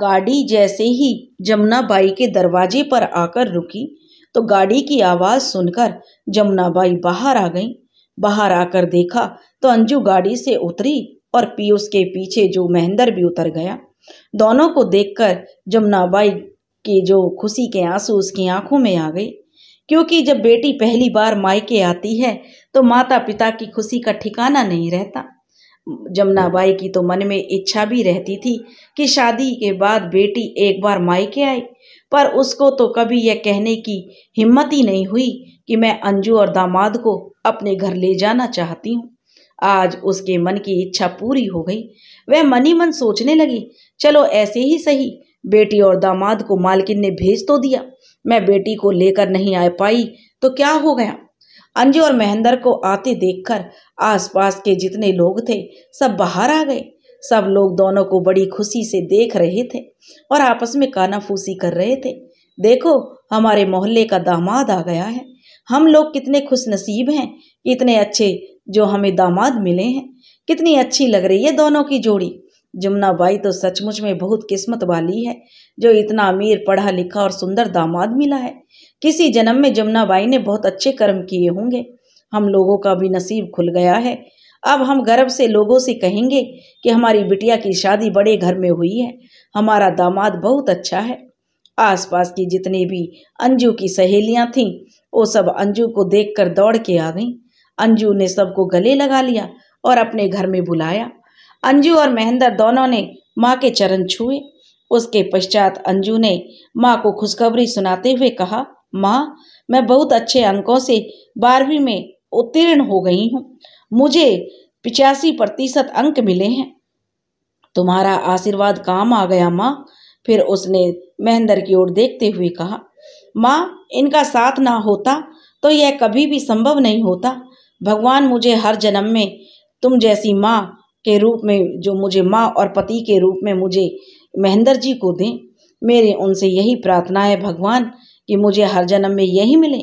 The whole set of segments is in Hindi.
गाड़ी जैसे ही जमुनाबाई के दरवाजे पर आकर रुकी तो गाड़ी की आवाज़ सुनकर जमुनाबाई बाहर आ गई बाहर आकर देखा तो अंजू गाड़ी से उतरी और पीयूष के पीछे जो महेंद्र भी उतर गया दोनों को देखकर जमुनाबाई के जो खुशी के आंसू उसकी आंखों में आ गई क्योंकि जब बेटी पहली बार मायके आती है तो माता पिता की खुशी का ठिकाना नहीं रहता जमुना बाई की तो मन में इच्छा भी रहती थी कि शादी के बाद बेटी एक बार मायके आए पर उसको तो कभी यह कहने की हिम्मत ही नहीं हुई कि मैं अंजू और दामाद को अपने घर ले जाना चाहती हूँ आज उसके मन की इच्छा पूरी हो गई वह मन ही मन सोचने लगी चलो ऐसे ही सही बेटी और दामाद को मालकिन ने भेज तो दिया मैं बेटी को लेकर नहीं आ पाई तो क्या हो गया अंजू और महेंद्र को आते देखकर आसपास के जितने लोग थे सब बाहर आ गए सब लोग दोनों को बड़ी खुशी से देख रहे थे और आपस में कानाफूसी कर रहे थे देखो हमारे मोहल्ले का दामाद आ गया है हम लोग कितने खुश नसीब हैं इतने अच्छे जो हमें दामाद मिले हैं कितनी अच्छी लग रही है दोनों की जोड़ी जुमना बाई तो सचमुच में बहुत किस्मत वाली है जो इतना अमीर पढ़ा लिखा और सुंदर दामाद मिला है किसी जन्म में जमुना बाई ने बहुत अच्छे कर्म किए होंगे हम लोगों का भी नसीब खुल गया है अब हम गर्व से लोगों से कहेंगे कि हमारी बिटिया की शादी बड़े घर में हुई है हमारा दामाद बहुत अच्छा है आसपास की जितनी भी अंजू की सहेलियां थीं वो सब अंजू को देखकर दौड़ के आ गईं अंजू ने सबको गले लगा लिया और अपने घर में बुलाया अंजू और महेंद्र दोनों ने माँ के चरण छुए उसके पश्चात अंजू ने माँ को खुशखबरी सुनाते हुए कहा माँ मैं बहुत अच्छे अंकों से बारहवीं में उत्तीर्ण हो गई हूँ मुझे पिचासी प्रतिशत अंक मिले हैं तुम्हारा आशीर्वाद काम आ गया माँ फिर उसने महेंद्र की ओर देखते हुए कहा माँ इनका साथ ना होता तो यह कभी भी संभव नहीं होता भगवान मुझे हर जन्म में तुम जैसी माँ के रूप में जो मुझे माँ और पति के रूप में मुझे महेंद्र जी को दें मेरे उनसे यही प्रार्थना है भगवान कि मुझे हर जन्म में यही मिले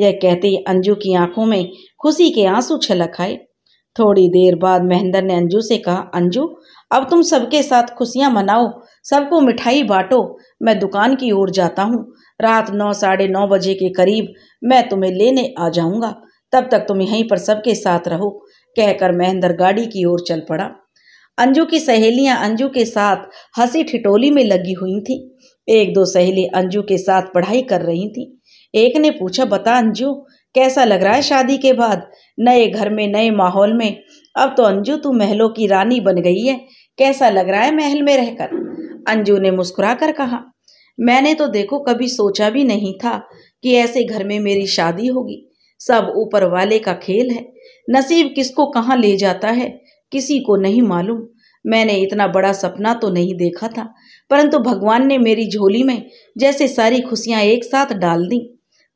यह कहते ही अंजू की आंखों में खुशी के आंसू छलक आए थोड़ी देर बाद महेंद्र ने अंजू से कहा अंजू अब तुम सबके साथ खुशियाँ मनाओ सबको मिठाई बांटो मैं दुकान की ओर जाता हूँ रात नौ साढ़े नौ बजे के करीब मैं तुम्हें लेने आ जाऊँगा तब तक तुम यहीं पर सबके साथ रहो कहकर महेंद्र गाड़ी की ओर चल पड़ा अंजू की सहेलियां अंजू के साथ हंसी ठिटोली में लगी हुई थीं एक दो सहेली अंजू के साथ पढ़ाई कर रही थीं एक ने पूछा बता अंजू कैसा लग रहा है शादी के बाद नए घर में नए माहौल में अब तो अंजू तू महलों की रानी बन गई है कैसा लग रहा है महल में रहकर अंजू ने मुस्कुरा कर कहा मैंने तो देखो कभी सोचा भी नहीं था कि ऐसे घर में मेरी शादी होगी सब ऊपर वाले का खेल है नसीब किसको कहाँ ले जाता है किसी को नहीं मालूम मैंने इतना बड़ा सपना तो नहीं देखा था परंतु भगवान ने मेरी झोली में जैसे सारी खुशियाँ एक साथ डाल दी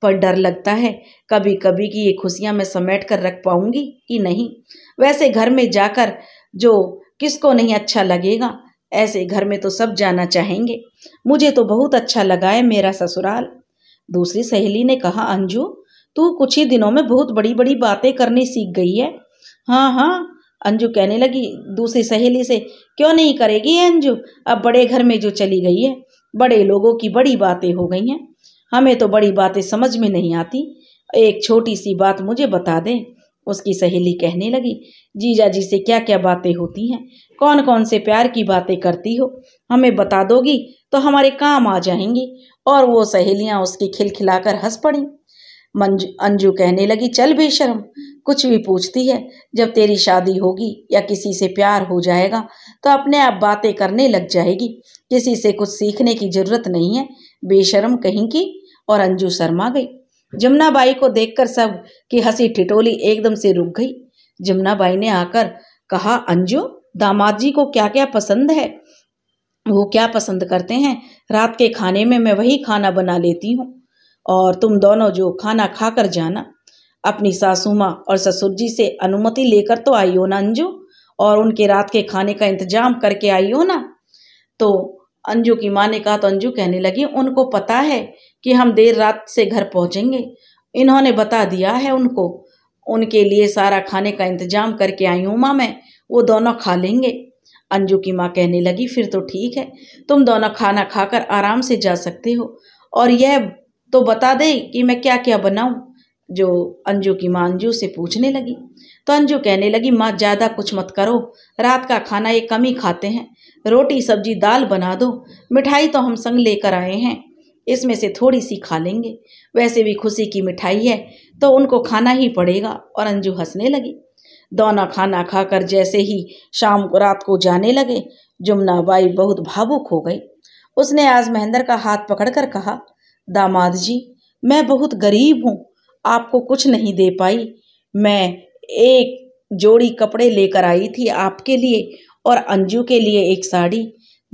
पर डर लगता है कभी कभी कि ये खुशियाँ मैं समेट कर रख पाऊंगी कि नहीं वैसे घर में जाकर जो किसको नहीं अच्छा लगेगा ऐसे घर में तो सब जाना चाहेंगे मुझे तो बहुत अच्छा लगा है मेरा ससुराल दूसरी सहेली ने कहा अंजू तू कुछ ही दिनों में बहुत बड़ी बड़ी बातें करनी सीख गई है हाँ हाँ अंजू कहने लगी दूसरी सहेली से क्यों नहीं करेगी अंजू अब बड़े घर में जो चली गई है बड़े लोगों की बड़ी बातें हो गई हैं हमें तो बड़ी बातें समझ में नहीं आती एक छोटी सी बात मुझे बता दें उसकी सहेली कहने लगी जीजा जी से क्या क्या बातें होती हैं कौन कौन से प्यार की बातें करती हो हमें बता दोगी तो हमारे काम आ जाएंगी और वो सहेलियां उसकी खिलखिलाकर हंस पड़ी मंजू अंजू कहने लगी चल बेशरम कुछ भी पूछती है जब तेरी शादी होगी या किसी से प्यार हो जाएगा तो अपने आप बातें करने लग जाएगी किसी से कुछ सीखने की जरूरत नहीं है बेशरम कहीं की और अंजू शर्मा गई जमुनाबाई को देखकर सब की हंसी ठिटोली एकदम से रुक गई जमुनाबाई ने आकर कहा अंजू दामाद जी को क्या क्या पसंद है वो क्या पसंद करते हैं रात के खाने में मैं वही खाना बना लेती हूँ और तुम दोनों जो खाना खाकर जाना अपनी सासू माँ और ससुर जी से अनुमति लेकर तो आई हो ना अंजू और उनके रात के खाने का इंतजाम करके आई हो ना तो अंजू की माँ ने कहा तो अंजू कहने लगी उनको पता है कि हम देर रात से घर पहुँचेंगे इन्होंने बता दिया है उनको उनके लिए सारा खाने का इंतजाम करके आई हूँ माँ मैं वो दोनों खा लेंगे अंजू की माँ कहने लगी फिर तो ठीक है तुम दोनों खाना खाकर आराम से जा सकते हो और यह तो बता दे कि मैं क्या क्या बनाऊँ जो अंजू की माँ अंजू से पूछने लगी तो अंजू कहने लगी माँ ज़्यादा कुछ मत करो रात का खाना ये कम ही खाते हैं रोटी सब्जी दाल बना दो मिठाई तो हम संग लेकर आए हैं इसमें से थोड़ी सी खा लेंगे वैसे भी खुशी की मिठाई है तो उनको खाना ही पड़ेगा और अंजू हंसने लगी दोनों खाना खाकर जैसे ही शाम को रात को जाने लगे जुमना बाई बहुत भावुक हो गई उसने आज महेंद्र का हाथ पकड़कर कहा दामाद जी मैं बहुत गरीब हूँ आपको कुछ नहीं दे पाई मैं एक जोड़ी कपड़े लेकर आई थी आपके लिए और अंजू के लिए एक साड़ी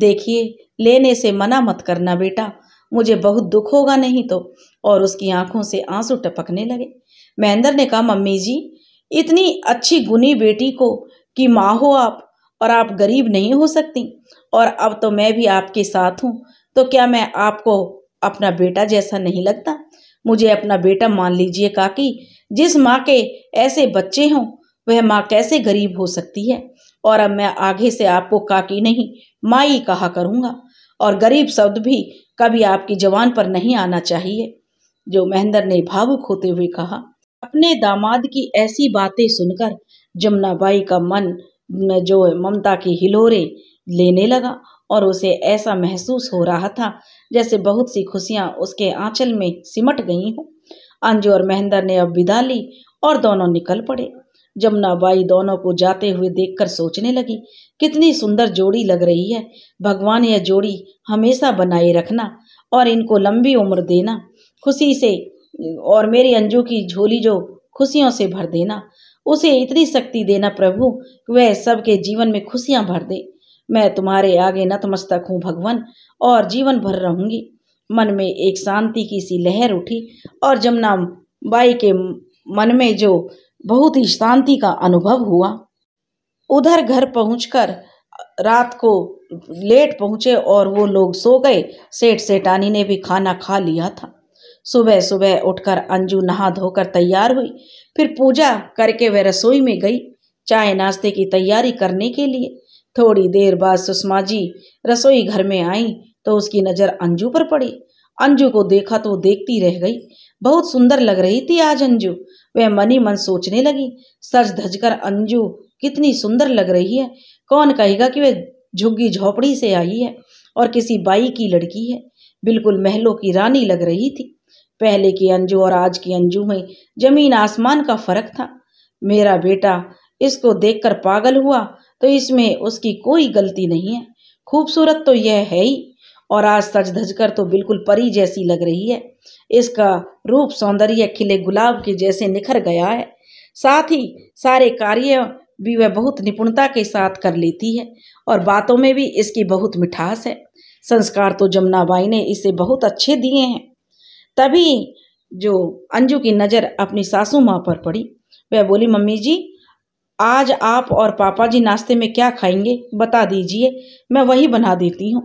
देखिए लेने से मना मत करना बेटा मुझे बहुत दुख होगा नहीं तो और उसकी आंखों से आंसू टपकने लगे महेंद्र ने कहा मम्मी जी इतनी अच्छी गुनी बेटी को कि माँ हो आप और आप गरीब नहीं हो सकती और अब तो मैं भी आपके साथ हूँ तो क्या मैं आपको अपना बेटा जैसा नहीं लगता मुझे अपना बेटा मान लीजिए काकी जिस माँ के ऐसे बच्चे हों वह माँ कैसे गरीब हो सकती है और अब मैं आगे से आपको काकी नहीं माई कहा करूँगा और गरीब शब्द भी कभी आपकी जवान पर नहीं आना चाहिए जो महेंद्र ने भावुक होते हुए कहा अपने दामाद की ऐसी बातें सुनकर जमुनाबाई का मन जो ममता की हिलोरे लेने लगा और उसे ऐसा महसूस हो रहा था जैसे बहुत सी खुशियां उसके आंचल में सिमट गई हों अंजू और महेंद्र ने अब विदा ली और दोनों निकल पड़े जमुना बाई दोनों को जाते हुए देखकर सोचने लगी कितनी सुंदर जोड़ी लग रही है भगवान यह जोड़ी हमेशा बनाए रखना और इनको लंबी उम्र देना खुशी से और मेरी अंजू की झोली जो खुशियों से भर देना उसे इतनी शक्ति देना प्रभु वह सबके जीवन में खुशियाँ भर दे मैं तुम्हारे आगे नतमस्तक हूँ भगवान और जीवन भर रहूँगी मन में एक शांति की सी लहर उठी और जमुना बाई के मन में जो बहुत ही शांति का अनुभव हुआ उधर घर पहुंचकर रात को लेट पहुंचे और वो लोग सो गए सेठ सेठानी ने भी खाना खा लिया था सुबह सुबह उठकर अंजू नहा धोकर तैयार हुई फिर पूजा करके वह रसोई में गई चाय नाश्ते की तैयारी करने के लिए थोड़ी देर बाद सुषमा जी रसोई घर में आई तो उसकी नज़र अंजू पर पड़ी अंजू को देखा तो देखती रह गई बहुत सुंदर लग रही थी आज अंजू वह मनी मन सोचने लगी सच धज कर अंजू कितनी सुंदर लग रही है कौन कहेगा कि वह झुग्गी झोपड़ी से आई है और किसी बाई की लड़की है बिल्कुल महलों की रानी लग रही थी पहले की अंजू और आज की अंजू में जमीन आसमान का फर्क था मेरा बेटा इसको देखकर पागल हुआ तो इसमें उसकी कोई गलती नहीं है खूबसूरत तो यह है ही और आज सज धज कर तो बिल्कुल परी जैसी लग रही है इसका रूप सौंदर्य खिले गुलाब के जैसे निखर गया है साथ ही सारे कार्य भी वह बहुत निपुणता के साथ कर लेती है और बातों में भी इसकी बहुत मिठास है संस्कार तो जमुनाबाई ने इसे बहुत अच्छे दिए हैं तभी जो अंजू की नज़र अपनी सासू माँ पर पड़ी वह बोली मम्मी जी आज आप और पापा जी नाश्ते में क्या खाएंगे बता दीजिए मैं वही बना देती हूँ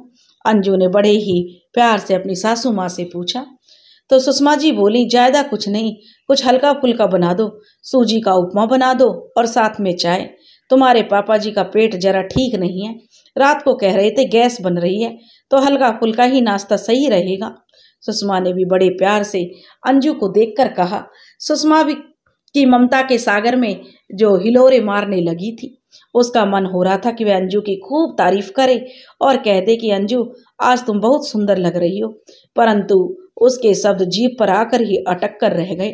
अंजू ने बड़े ही प्यार से अपनी सासू माँ से पूछा तो सुषमा जी बोली ज़्यादा कुछ नहीं कुछ हल्का फुल्का बना दो सूजी का उपमा बना दो और साथ में चाय तुम्हारे पापा जी का पेट जरा ठीक नहीं है रात को कह रहे थे गैस बन रही है तो हल्का फुल्का ही नाश्ता सही रहेगा सुषमा ने भी बड़े प्यार से अंजू को देखकर कहा सुषमा भी कि ममता के सागर में जो हिलोरे मारने लगी थी उसका मन हो रहा था कि वह अंजू की खूब तारीफ करे और कह दे कि अंजू आज तुम बहुत सुंदर लग रही हो परंतु उसके शब्द जीप पर आकर ही अटक कर रह गए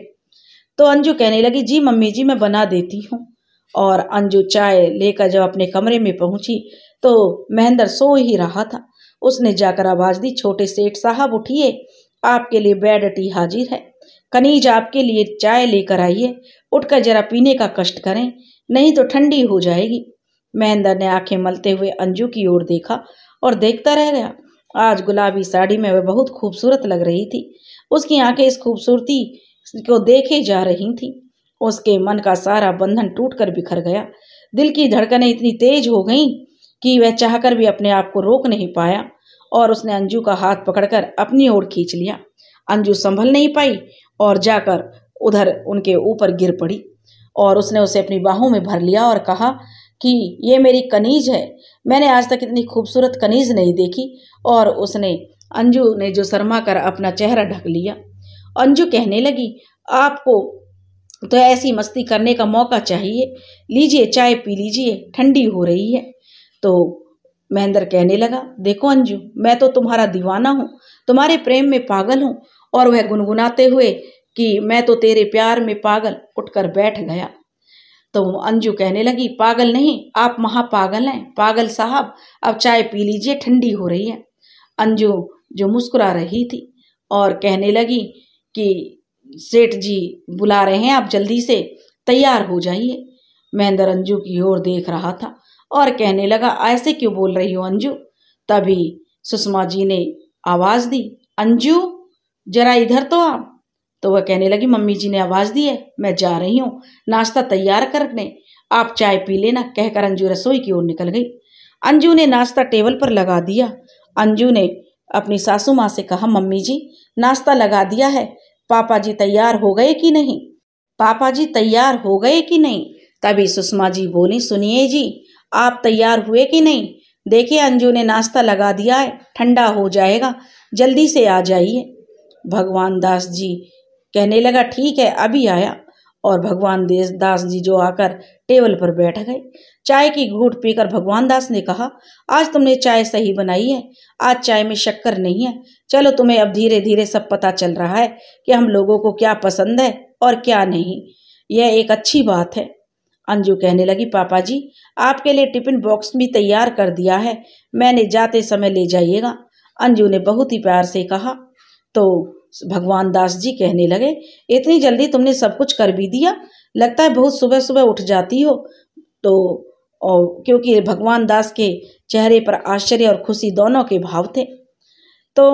तो अंजू कहने लगी जी मम्मी जी मैं बना देती हूँ और अंजू चाय लेकर जब अपने कमरे में पहुंची तो महेंद्र सो ही रहा था उसने जाकर आवाज़ दी छोटे सेठ साहब उठिए आपके लिए बेड टी हाजिर है कनीज आपके लिए चाय लेकर आइए उठकर जरा पीने का कष्ट करें नहीं तो ठंडी हो जाएगी महेंद्र ने आंखें मलते हुए अंजू की ओर देखा और देखता रह गया आज गुलाबी साड़ी में वह बहुत खूबसूरत लग रही थी उसकी आंखें इस खूबसूरती को देखे जा रही थीं उसके मन का सारा बंधन टूटकर बिखर गया दिल की धड़कनें इतनी तेज हो गईं कि वह चाहकर भी अपने आप को रोक नहीं पाया और उसने अंजू का हाथ पकड़कर अपनी ओर खींच लिया अंजू संभल नहीं पाई और जाकर उधर उनके ऊपर गिर पड़ी और उसने उसे अपनी बाहों में भर लिया और कहा कि ये मेरी कनीज है मैंने आज तक इतनी खूबसूरत कनीज नहीं देखी और उसने अंजू ने जो शर्मा कर अपना चेहरा ढक लिया अंजू कहने लगी आपको तो ऐसी मस्ती करने का मौका चाहिए लीजिए चाय पी लीजिए ठंडी हो रही है तो महेंद्र कहने लगा देखो अंजू मैं तो तुम्हारा दीवाना हूँ तुम्हारे प्रेम में पागल हूँ और वह गुनगुनाते हुए कि मैं तो तेरे प्यार में पागल उठकर बैठ गया तो अंजू कहने लगी पागल नहीं आप महापागल हैं पागल साहब अब चाय पी लीजिए ठंडी हो रही है अंजू जो मुस्कुरा रही थी और कहने लगी कि सेठ जी बुला रहे हैं आप जल्दी से तैयार हो जाइए महेंद्र अंजू की ओर देख रहा था और कहने लगा ऐसे क्यों बोल रही हो अंजू तभी सुषमा जी ने आवाज़ दी अंजू जरा इधर तो आप तो वह कहने लगी मम्मी जी ने आवाज़ दी है मैं जा रही हूँ नाश्ता तैयार करने आप चाय पी लेना कहकर अंजू रसोई की ओर निकल गई अंजू ने नाश्ता टेबल पर लगा दिया अंजू ने अपनी सासू माँ से कहा मम्मी जी नाश्ता लगा दिया है पापा जी तैयार हो गए कि नहीं पापा जी तैयार हो गए कि नहीं तभी सुषमा जी बोली सुनिए जी आप तैयार हुए कि नहीं देखिए अंजू ने नाश्ता लगा दिया है ठंडा हो जाएगा जल्दी से आ जाइए भगवान दास जी कहने लगा ठीक है अभी आया और भगवान देश दास जी जो आकर टेबल पर बैठ गए चाय की घूट पीकर भगवान दास ने कहा आज तुमने चाय सही बनाई है आज चाय में शक्कर नहीं है चलो तुम्हें अब धीरे धीरे सब पता चल रहा है कि हम लोगों को क्या पसंद है और क्या नहीं यह एक अच्छी बात है अंजू कहने लगी पापा जी आपके लिए टिफिन बॉक्स भी तैयार कर दिया है मैंने जाते समय ले जाइएगा अंजू ने बहुत ही प्यार से कहा तो भगवान दास जी कहने लगे इतनी जल्दी तुमने सब कुछ कर भी दिया लगता है बहुत सुबह सुबह उठ जाती हो तो और क्योंकि भगवान दास के चेहरे पर आश्चर्य और खुशी दोनों के भाव थे तो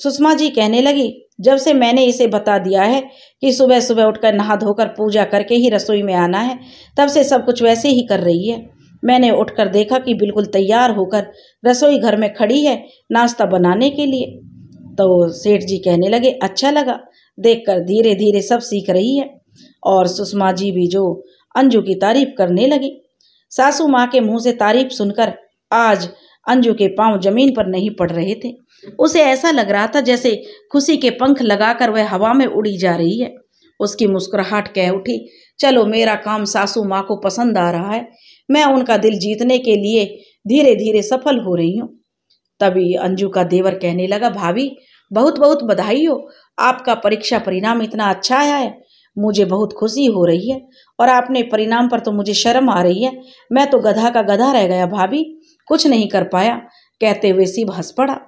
सुषमा जी कहने लगी जब से मैंने इसे बता दिया है कि सुबह सुबह उठकर नहा धोकर पूजा करके ही रसोई में आना है तब से सब कुछ वैसे ही कर रही है मैंने उठकर देखा कि बिल्कुल तैयार होकर रसोई घर में खड़ी है नाश्ता बनाने के लिए तो सेठ जी कहने लगे अच्छा लगा देखकर धीरे धीरे सब सीख रही है और सुषमा जी भी जो अंजू की तारीफ करने लगी सासू माँ के मुंह से तारीफ सुनकर आज अंजू के पांव जमीन पर नहीं पड़ रहे थे उसे ऐसा लग रहा था जैसे खुशी के पंख लगाकर वह हवा में उड़ी जा रही है उसकी मुस्कुराहट कह उठी चलो मेरा काम सासू माँ को पसंद आ रहा है मैं उनका दिल जीतने के लिए धीरे धीरे सफल हो रही हूँ तभी अंजू का देवर कहने लगा भाभी बहुत बहुत बधाई हो आपका परीक्षा परिणाम इतना अच्छा आया है मुझे बहुत खुशी हो रही है और आपने परिणाम पर तो मुझे शर्म आ रही है मैं तो गधा का गधा रह गया भाभी कुछ नहीं कर पाया कहते हुए शिव हंस पड़ा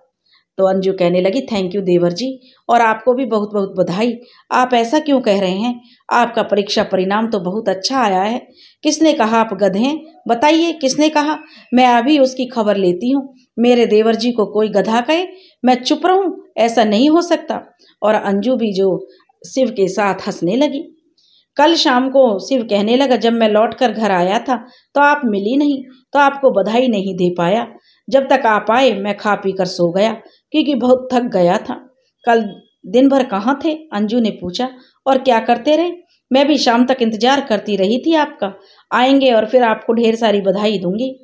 तो अंजू कहने लगी थैंक यू देवर जी और आपको भी बहुत बहुत बधाई आप ऐसा क्यों कह रहे हैं आपका परीक्षा परिणाम तो बहुत अच्छा आया है किसने कहा आप गधे हैं बताइए किसने कहा मैं अभी उसकी खबर लेती हूँ मेरे देवर जी को कोई गधा कहे मैं चुप रहूँ ऐसा नहीं हो सकता और अंजू भी जो शिव के साथ हंसने लगी कल शाम को शिव कहने लगा जब मैं लौट कर घर आया था तो आप मिली नहीं तो आपको बधाई नहीं दे पाया जब तक आप आए मैं खा पी कर सो गया क्योंकि बहुत थक गया था कल दिन भर कहाँ थे अंजू ने पूछा और क्या करते रहे मैं भी शाम तक इंतजार करती रही थी आपका आएंगे और फिर आपको ढेर सारी बधाई दूंगी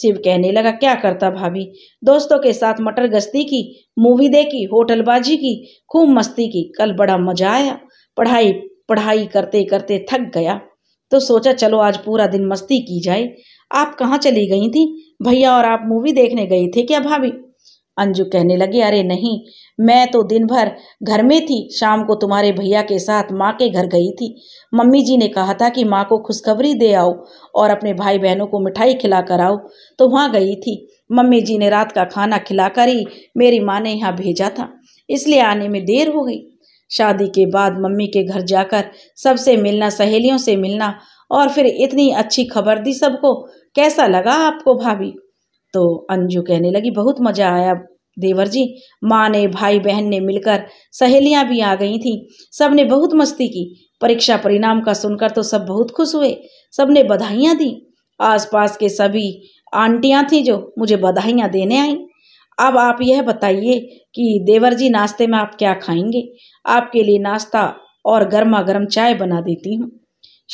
शिव कहने लगा क्या करता भाभी दोस्तों के साथ मटर गश्ती की मूवी देखी होटलबाजी की खूब मस्ती की कल बड़ा मजा आया पढ़ाई पढ़ाई करते करते थक गया तो सोचा चलो आज पूरा दिन मस्ती की जाए आप कहाँ चली गई थी भैया और आप मूवी देखने गए थे क्या भाभी अंजू कहने लगी अरे नहीं मैं तो दिन भर घर में थी शाम को तुम्हारे भैया के साथ माँ के घर गई थी मम्मी जी ने कहा था कि माँ को खुशखबरी दे आओ और अपने भाई बहनों को मिठाई खिलाकर आओ तो वहाँ गई थी मम्मी जी ने रात का खाना खिलाकर ही मेरी माँ ने यहाँ भेजा था इसलिए आने में देर हो गई शादी के बाद मम्मी के घर जाकर सबसे मिलना सहेलियों से मिलना और फिर इतनी अच्छी खबर दी सबको कैसा लगा आपको भाभी तो अंजू कहने लगी बहुत मज़ा आया देवर जी माँ ने भाई बहन ने मिलकर सहेलियाँ भी आ गई थीं सब ने बहुत मस्ती की परीक्षा परिणाम का सुनकर तो सब बहुत खुश हुए सब ने बधाइयाँ दी आसपास के सभी आंटियाँ थीं जो मुझे बधाइयाँ देने आईं अब आप यह बताइए कि देवर जी नाश्ते में आप क्या खाएंगे आपके लिए नाश्ता और गर्मा गर्म चाय बना देती हूँ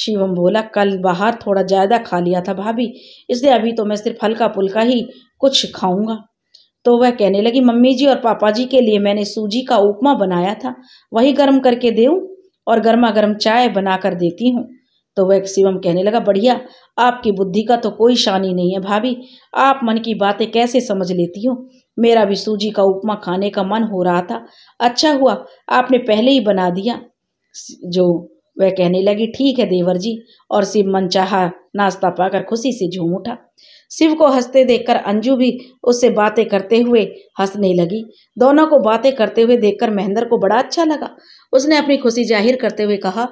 शिवम बोला कल बाहर थोड़ा ज़्यादा खा लिया था भाभी इसलिए अभी तो मैं सिर्फ हल्का फुल्का ही कुछ खाऊंगा तो वह कहने लगी मम्मी जी और पापा जी के लिए मैंने सूजी का उपमा बनाया था वही गर्म करके देऊँ और गर्मा गर्म चाय बना कर देती हूँ तो वह शिवम कहने लगा बढ़िया आपकी बुद्धि का तो कोई शानी नहीं है भाभी आप मन की बातें कैसे समझ लेती हो मेरा भी सूजी का उपमा खाने का मन हो रहा था अच्छा हुआ आपने पहले ही बना दिया जो वह कहने लगी ठीक है देवर जी और शिव मनचाहा नाश्ता पाकर खुशी से झूम उठा शिव को हंसते देखकर अंजू भी उससे बातें करते हुए हंसने लगी दोनों को बातें करते हुए देखकर महेंद्र को बड़ा अच्छा लगा उसने अपनी खुशी जाहिर करते हुए कहा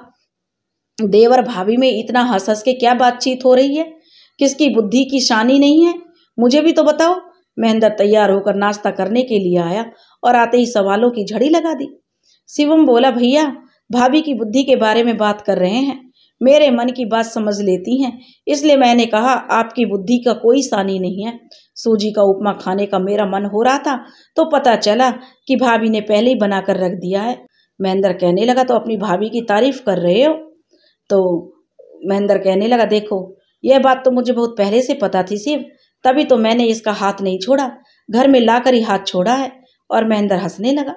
देवर भाभी में इतना हंस हंस के क्या बातचीत हो रही है किसकी बुद्धि की शानी नहीं है मुझे भी तो बताओ महेंद्र तैयार होकर नाश्ता करने के लिए आया और आते ही सवालों की झड़ी लगा दी शिवम बोला भैया भाभी की बुद्धि के बारे में बात कर रहे हैं मेरे मन की बात समझ लेती हैं इसलिए मैंने कहा आपकी बुद्धि का कोई सानी नहीं है सूजी का उपमा खाने का मेरा मन हो रहा था तो पता चला कि भाभी ने पहले ही बना कर रख दिया है महेंद्र कहने लगा तो अपनी भाभी की तारीफ कर रहे हो तो महेंद्र कहने लगा देखो यह बात तो मुझे बहुत पहले से पता थी सिर्फ तभी तो मैंने इसका हाथ नहीं छोड़ा घर में लाकर ही हाथ छोड़ा है और महेंद्र हंसने लगा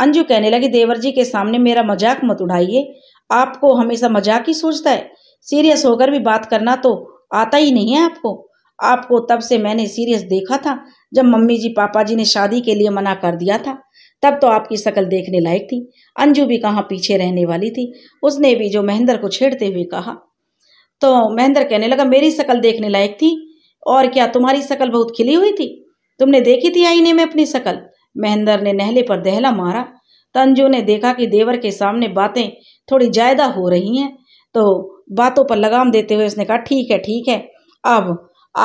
अंजू कहने लगी देवर जी के सामने मेरा मजाक मत उड़ाइए आपको हमेशा मजाक ही सोचता है सीरियस होकर भी बात करना तो आता ही नहीं है आपको आपको तब से मैंने सीरियस देखा था जब मम्मी जी पापा जी ने शादी के लिए मना कर दिया था तब तो आपकी शक्ल देखने लायक थी अंजू भी कहाँ पीछे रहने वाली थी उसने भी जो महेंद्र को छेड़ते हुए कहा तो महेंद्र कहने लगा मेरी शक्ल देखने लायक थी और क्या तुम्हारी शक्ल बहुत खिली हुई थी तुमने देखी थी आईने में अपनी शक्ल महेंद्र ने नहले पर दहला मारा तंजू ने देखा कि देवर के सामने बातें थोड़ी ज़्यादा हो रही हैं तो बातों पर लगाम देते हुए उसने कहा ठीक है ठीक है अब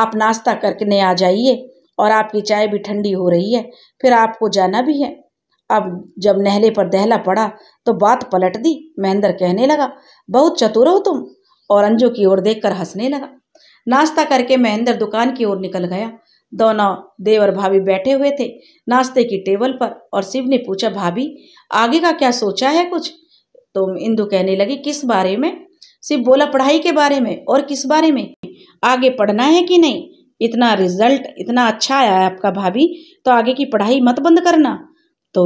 आप नाश्ता करके आ जाइए और आपकी चाय भी ठंडी हो रही है फिर आपको जाना भी है अब जब नहले पर दहला पड़ा तो बात पलट दी महेंद्र कहने लगा बहुत चतुर हो तुम और अंजू की ओर देखकर हंसने लगा नाश्ता करके महेंद्र दुकान की ओर निकल गया दोनों देवर भाभी बैठे हुए थे नाश्ते की टेबल पर और शिव ने पूछा भाभी आगे का क्या सोचा है कुछ तो इंदु कहने लगी किस बारे में शिव बोला पढ़ाई के बारे में और किस बारे में आगे पढ़ना है कि नहीं इतना रिजल्ट इतना अच्छा आया है आपका भाभी तो आगे की पढ़ाई मत बंद करना तो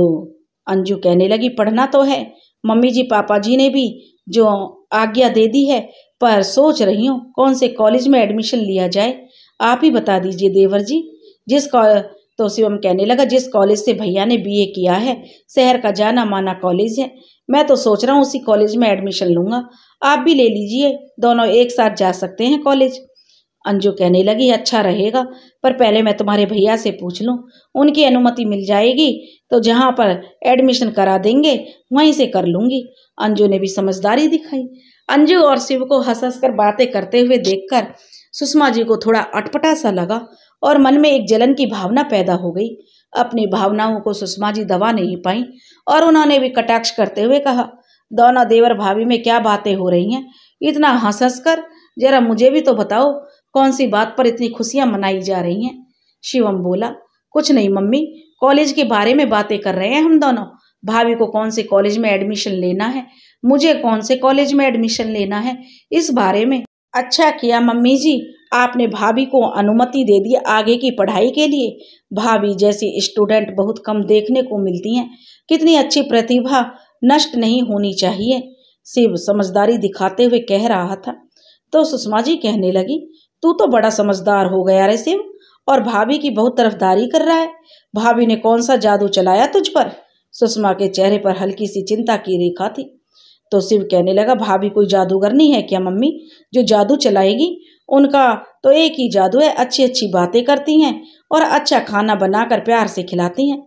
अंजू कहने लगी पढ़ना तो है मम्मी जी पापा जी ने भी जो आज्ञा दे दी है पर सोच रही हूँ कौन से कॉलेज में एडमिशन लिया जाए आप ही बता दीजिए देवर जी जिस तो शिवम कहने लगा जिस कॉलेज से भैया ने बीए किया है शहर का जाना माना कॉलेज है मैं तो सोच रहा हूँ उसी कॉलेज में एडमिशन लूँगा आप भी ले लीजिए दोनों एक साथ जा सकते हैं कॉलेज अंजू कहने लगी अच्छा रहेगा पर पहले मैं तुम्हारे भैया से पूछ लूँ उनकी अनुमति मिल जाएगी तो जहाँ पर एडमिशन करा देंगे वहीं से कर लूँगी अंजू ने भी समझदारी दिखाई अंजू और शिव को हंस हंस कर बातें करते हुए देखकर सुषमा जी को थोड़ा अटपटा सा लगा और मन में एक जलन की भावना पैदा हो गई अपनी भावनाओं को सुषमा जी दबा नहीं पाई और उन्होंने भी कटाक्ष करते हुए कहा दोनों देवर भाभी में क्या बातें हो रही हैं इतना हंस हंस कर जरा मुझे भी तो बताओ कौन सी बात पर इतनी खुशियाँ मनाई जा रही हैं शिवम बोला कुछ नहीं मम्मी कॉलेज के बारे में बातें कर रहे हैं हम दोनों भाभी को कौन से कॉलेज में एडमिशन लेना है मुझे कौन से कॉलेज में एडमिशन लेना है इस बारे में अच्छा किया मम्मी जी आपने भाभी को अनुमति दे दी आगे की पढ़ाई के लिए भाभी जैसी स्टूडेंट बहुत कम देखने को मिलती हैं कितनी अच्छी प्रतिभा नष्ट नहीं होनी चाहिए शिव समझदारी दिखाते हुए कह रहा था तो सुषमा जी कहने लगी तू तो बड़ा समझदार हो गया रे शिव और भाभी की बहुत तरफदारी कर रहा है भाभी ने कौन सा जादू चलाया तुझ पर सुषमा के चेहरे पर हल्की सी चिंता की रेखा थी तो शिव कहने लगा भाभी कोई नहीं है क्या मम्मी जो जादू चलाएगी उनका तो एक ही जादू है अच्छी अच्छी बातें करती हैं और अच्छा खाना बनाकर प्यार से खिलाती हैं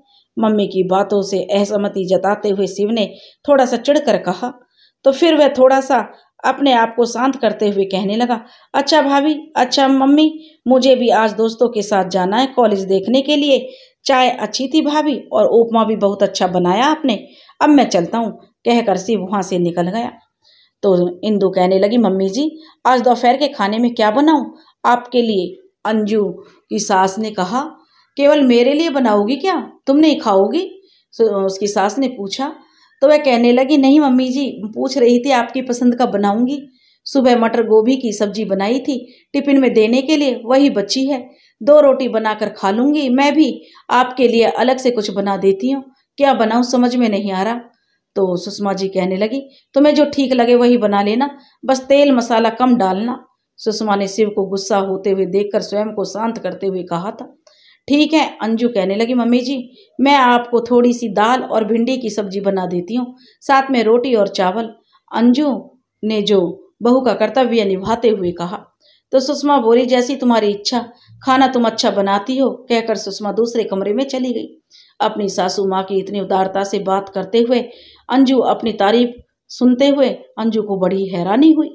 मम्मी की बातों से असहमति जताते हुए शिव ने थोड़ा सा चिढ़कर कहा तो फिर वह थोड़ा सा अपने आप को शांत करते हुए कहने लगा अच्छा भाभी अच्छा मम्मी मुझे भी आज दोस्तों के साथ जाना है कॉलेज देखने के लिए चाय अच्छी थी भाभी और उपमा भी बहुत अच्छा बनाया आपने अब मैं चलता हूँ कहकर शिव वहाँ से निकल गया तो इंदु कहने लगी मम्मी जी आज दोपहर के खाने में क्या बनाऊँ आपके लिए अंजू की सास ने कहा केवल मेरे लिए बनाओगी क्या तुम नहीं खाओगी उसकी सास ने पूछा तो वह कहने लगी नहीं मम्मी जी पूछ रही थी आपकी पसंद का बनाऊंगी सुबह मटर गोभी की सब्जी बनाई थी टिफिन में देने के लिए वही बची है दो रोटी बनाकर खा लूंगी मैं भी आपके लिए अलग से कुछ बना देती हूँ क्या बनाऊँ समझ में नहीं आ रहा तो सुषमा जी कहने लगी तुम्हें जो ठीक लगे वही बना लेना बस तेल मसाला कम डालना सुषमा ने शिव को गुस्सा होते हुए देखकर स्वयं को शांत करते हुए कहा था ठीक है अंजू कहने लगी मम्मी जी मैं आपको थोड़ी सी दाल और भिंडी की सब्जी बना देती हूँ साथ में रोटी और चावल अंजू ने जो बहू का कर्तव्य निभाते हुए कहा तो सुषमा बोली जैसी तुम्हारी इच्छा खाना तुम अच्छा बनाती हो कहकर सुषमा दूसरे कमरे में चली गई अपनी सासू माँ की इतनी उदारता से बात करते हुए अंजू अपनी तारीफ सुनते हुए अंजू को बड़ी हैरानी हुई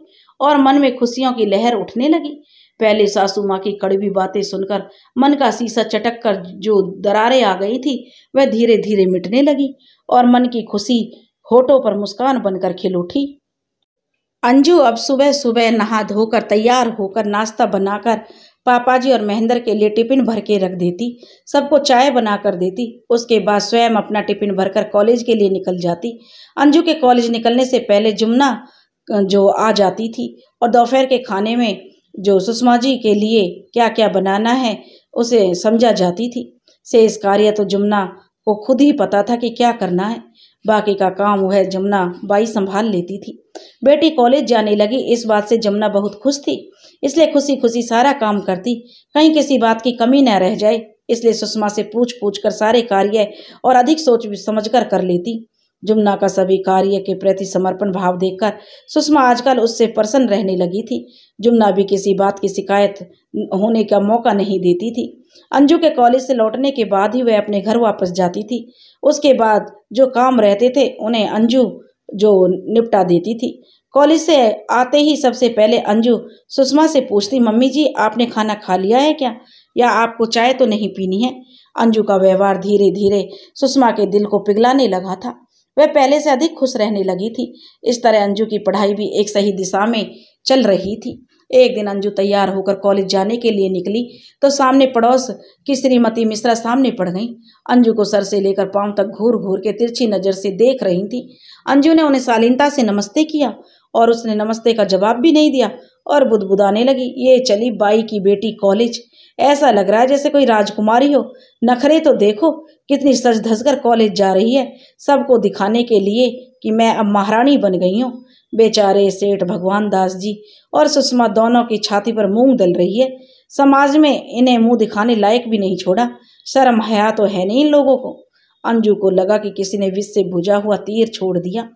और मन में खुशियों की लहर उठने लगी पहले सासू माँ की कड़वी बातें सुनकर मन का शीशा चटक कर जो दरारे आ गई थी वह धीरे धीरे मिटने लगी और मन की खुशी होठों पर मुस्कान बनकर खिल उठी अंजू अब सुबह सुबह नहा धोकर तैयार होकर नाश्ता बनाकर पापा जी और महेंद्र के लिए टिफिन भर के रख देती सबको चाय बना कर देती उसके बाद स्वयं अपना टिफिन भरकर कॉलेज के लिए निकल जाती अंजू के कॉलेज निकलने से पहले जुमना जो आ जाती थी और दोपहर के खाने में जो सुषमा जी के लिए क्या क्या बनाना है उसे समझा जाती थी से इस कार्य तो जुमना को खुद ही पता था कि क्या करना है बाकी का काम वह जमुना बाई संभाल लेती थी बेटी कॉलेज जाने लगी इस बात से जमुना बहुत खुश थी इसलिए खुशी खुशी सारा काम करती कहीं किसी बात की कमी न रह जाए इसलिए सुषमा से पूछ पूछ कर सारे कार्य और अधिक सोच समझ कर कर लेती जुमना का सभी कार्य के प्रति समर्पण भाव देखकर सुषमा आजकल उससे प्रसन्न रहने लगी थी जुमना भी किसी बात की शिकायत होने का मौका नहीं देती थी अंजू के कॉलेज से लौटने के बाद ही वह अपने घर वापस जाती थी उसके बाद जो काम रहते थे उन्हें अंजू जो निपटा देती थी कॉलेज से आते ही सबसे पहले अंजू सुषमा से पूछती मम्मी जी आपने खाना खा लिया है क्या या आपको चाय तो नहीं पीनी है अंजू का व्यवहार धीरे धीरे सुषमा के दिल को पिघलाने लगा था वह पहले से अधिक खुश रहने लगी थी इस तरह अंजू की पढ़ाई भी एक सही दिशा में चल रही थी एक दिन अंजू तैयार होकर कॉलेज जाने के लिए निकली तो सामने पड़ोस की श्रीमती मिश्रा सामने पड़ गई अंजू को सर से लेकर पांव तक घूर घूर के तिरछी नज़र से देख रही थी अंजू ने उन्हें शालीनता से नमस्ते किया और उसने नमस्ते का जवाब भी नहीं दिया और बुदबुदाने लगी ये चली बाई की बेटी कॉलेज ऐसा लग रहा है जैसे कोई राजकुमारी हो नखरे तो देखो कितनी सज धसकर कर कॉलेज जा रही है सबको दिखाने के लिए कि मैं अब महारानी बन गई हूँ बेचारे सेठ भगवान दास जी और सुषमा दोनों की छाती पर मूंग दल रही है समाज में इन्हें मुंह दिखाने लायक भी नहीं छोड़ा शर्म हया तो है नहीं इन लोगों को अंजू को लगा कि किसी ने विष से भुजा हुआ तीर छोड़ दिया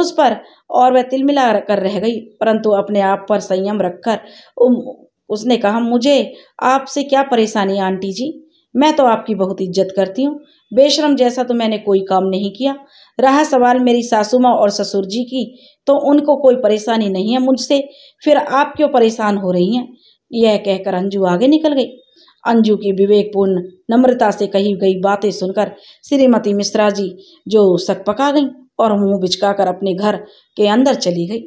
उस पर और वह तिलमिला कर रह गई परंतु अपने आप पर संयम रखकर उसने कहा मुझे आपसे क्या परेशानी आंटी जी मैं तो आपकी बहुत इज्जत करती हूँ बेशरम जैसा तो मैंने कोई काम नहीं किया रहा सवाल मेरी सासू माँ और ससुर जी की तो उनको कोई परेशानी नहीं है मुझसे फिर आप क्यों परेशान हो रही हैं यह कहकर अंजू आगे निकल गई अंजू की विवेकपूर्ण नम्रता से कही गई बातें सुनकर श्रीमती मिश्रा जी जो सक पका गईं और मुंह बिचकाकर अपने घर के अंदर चली गई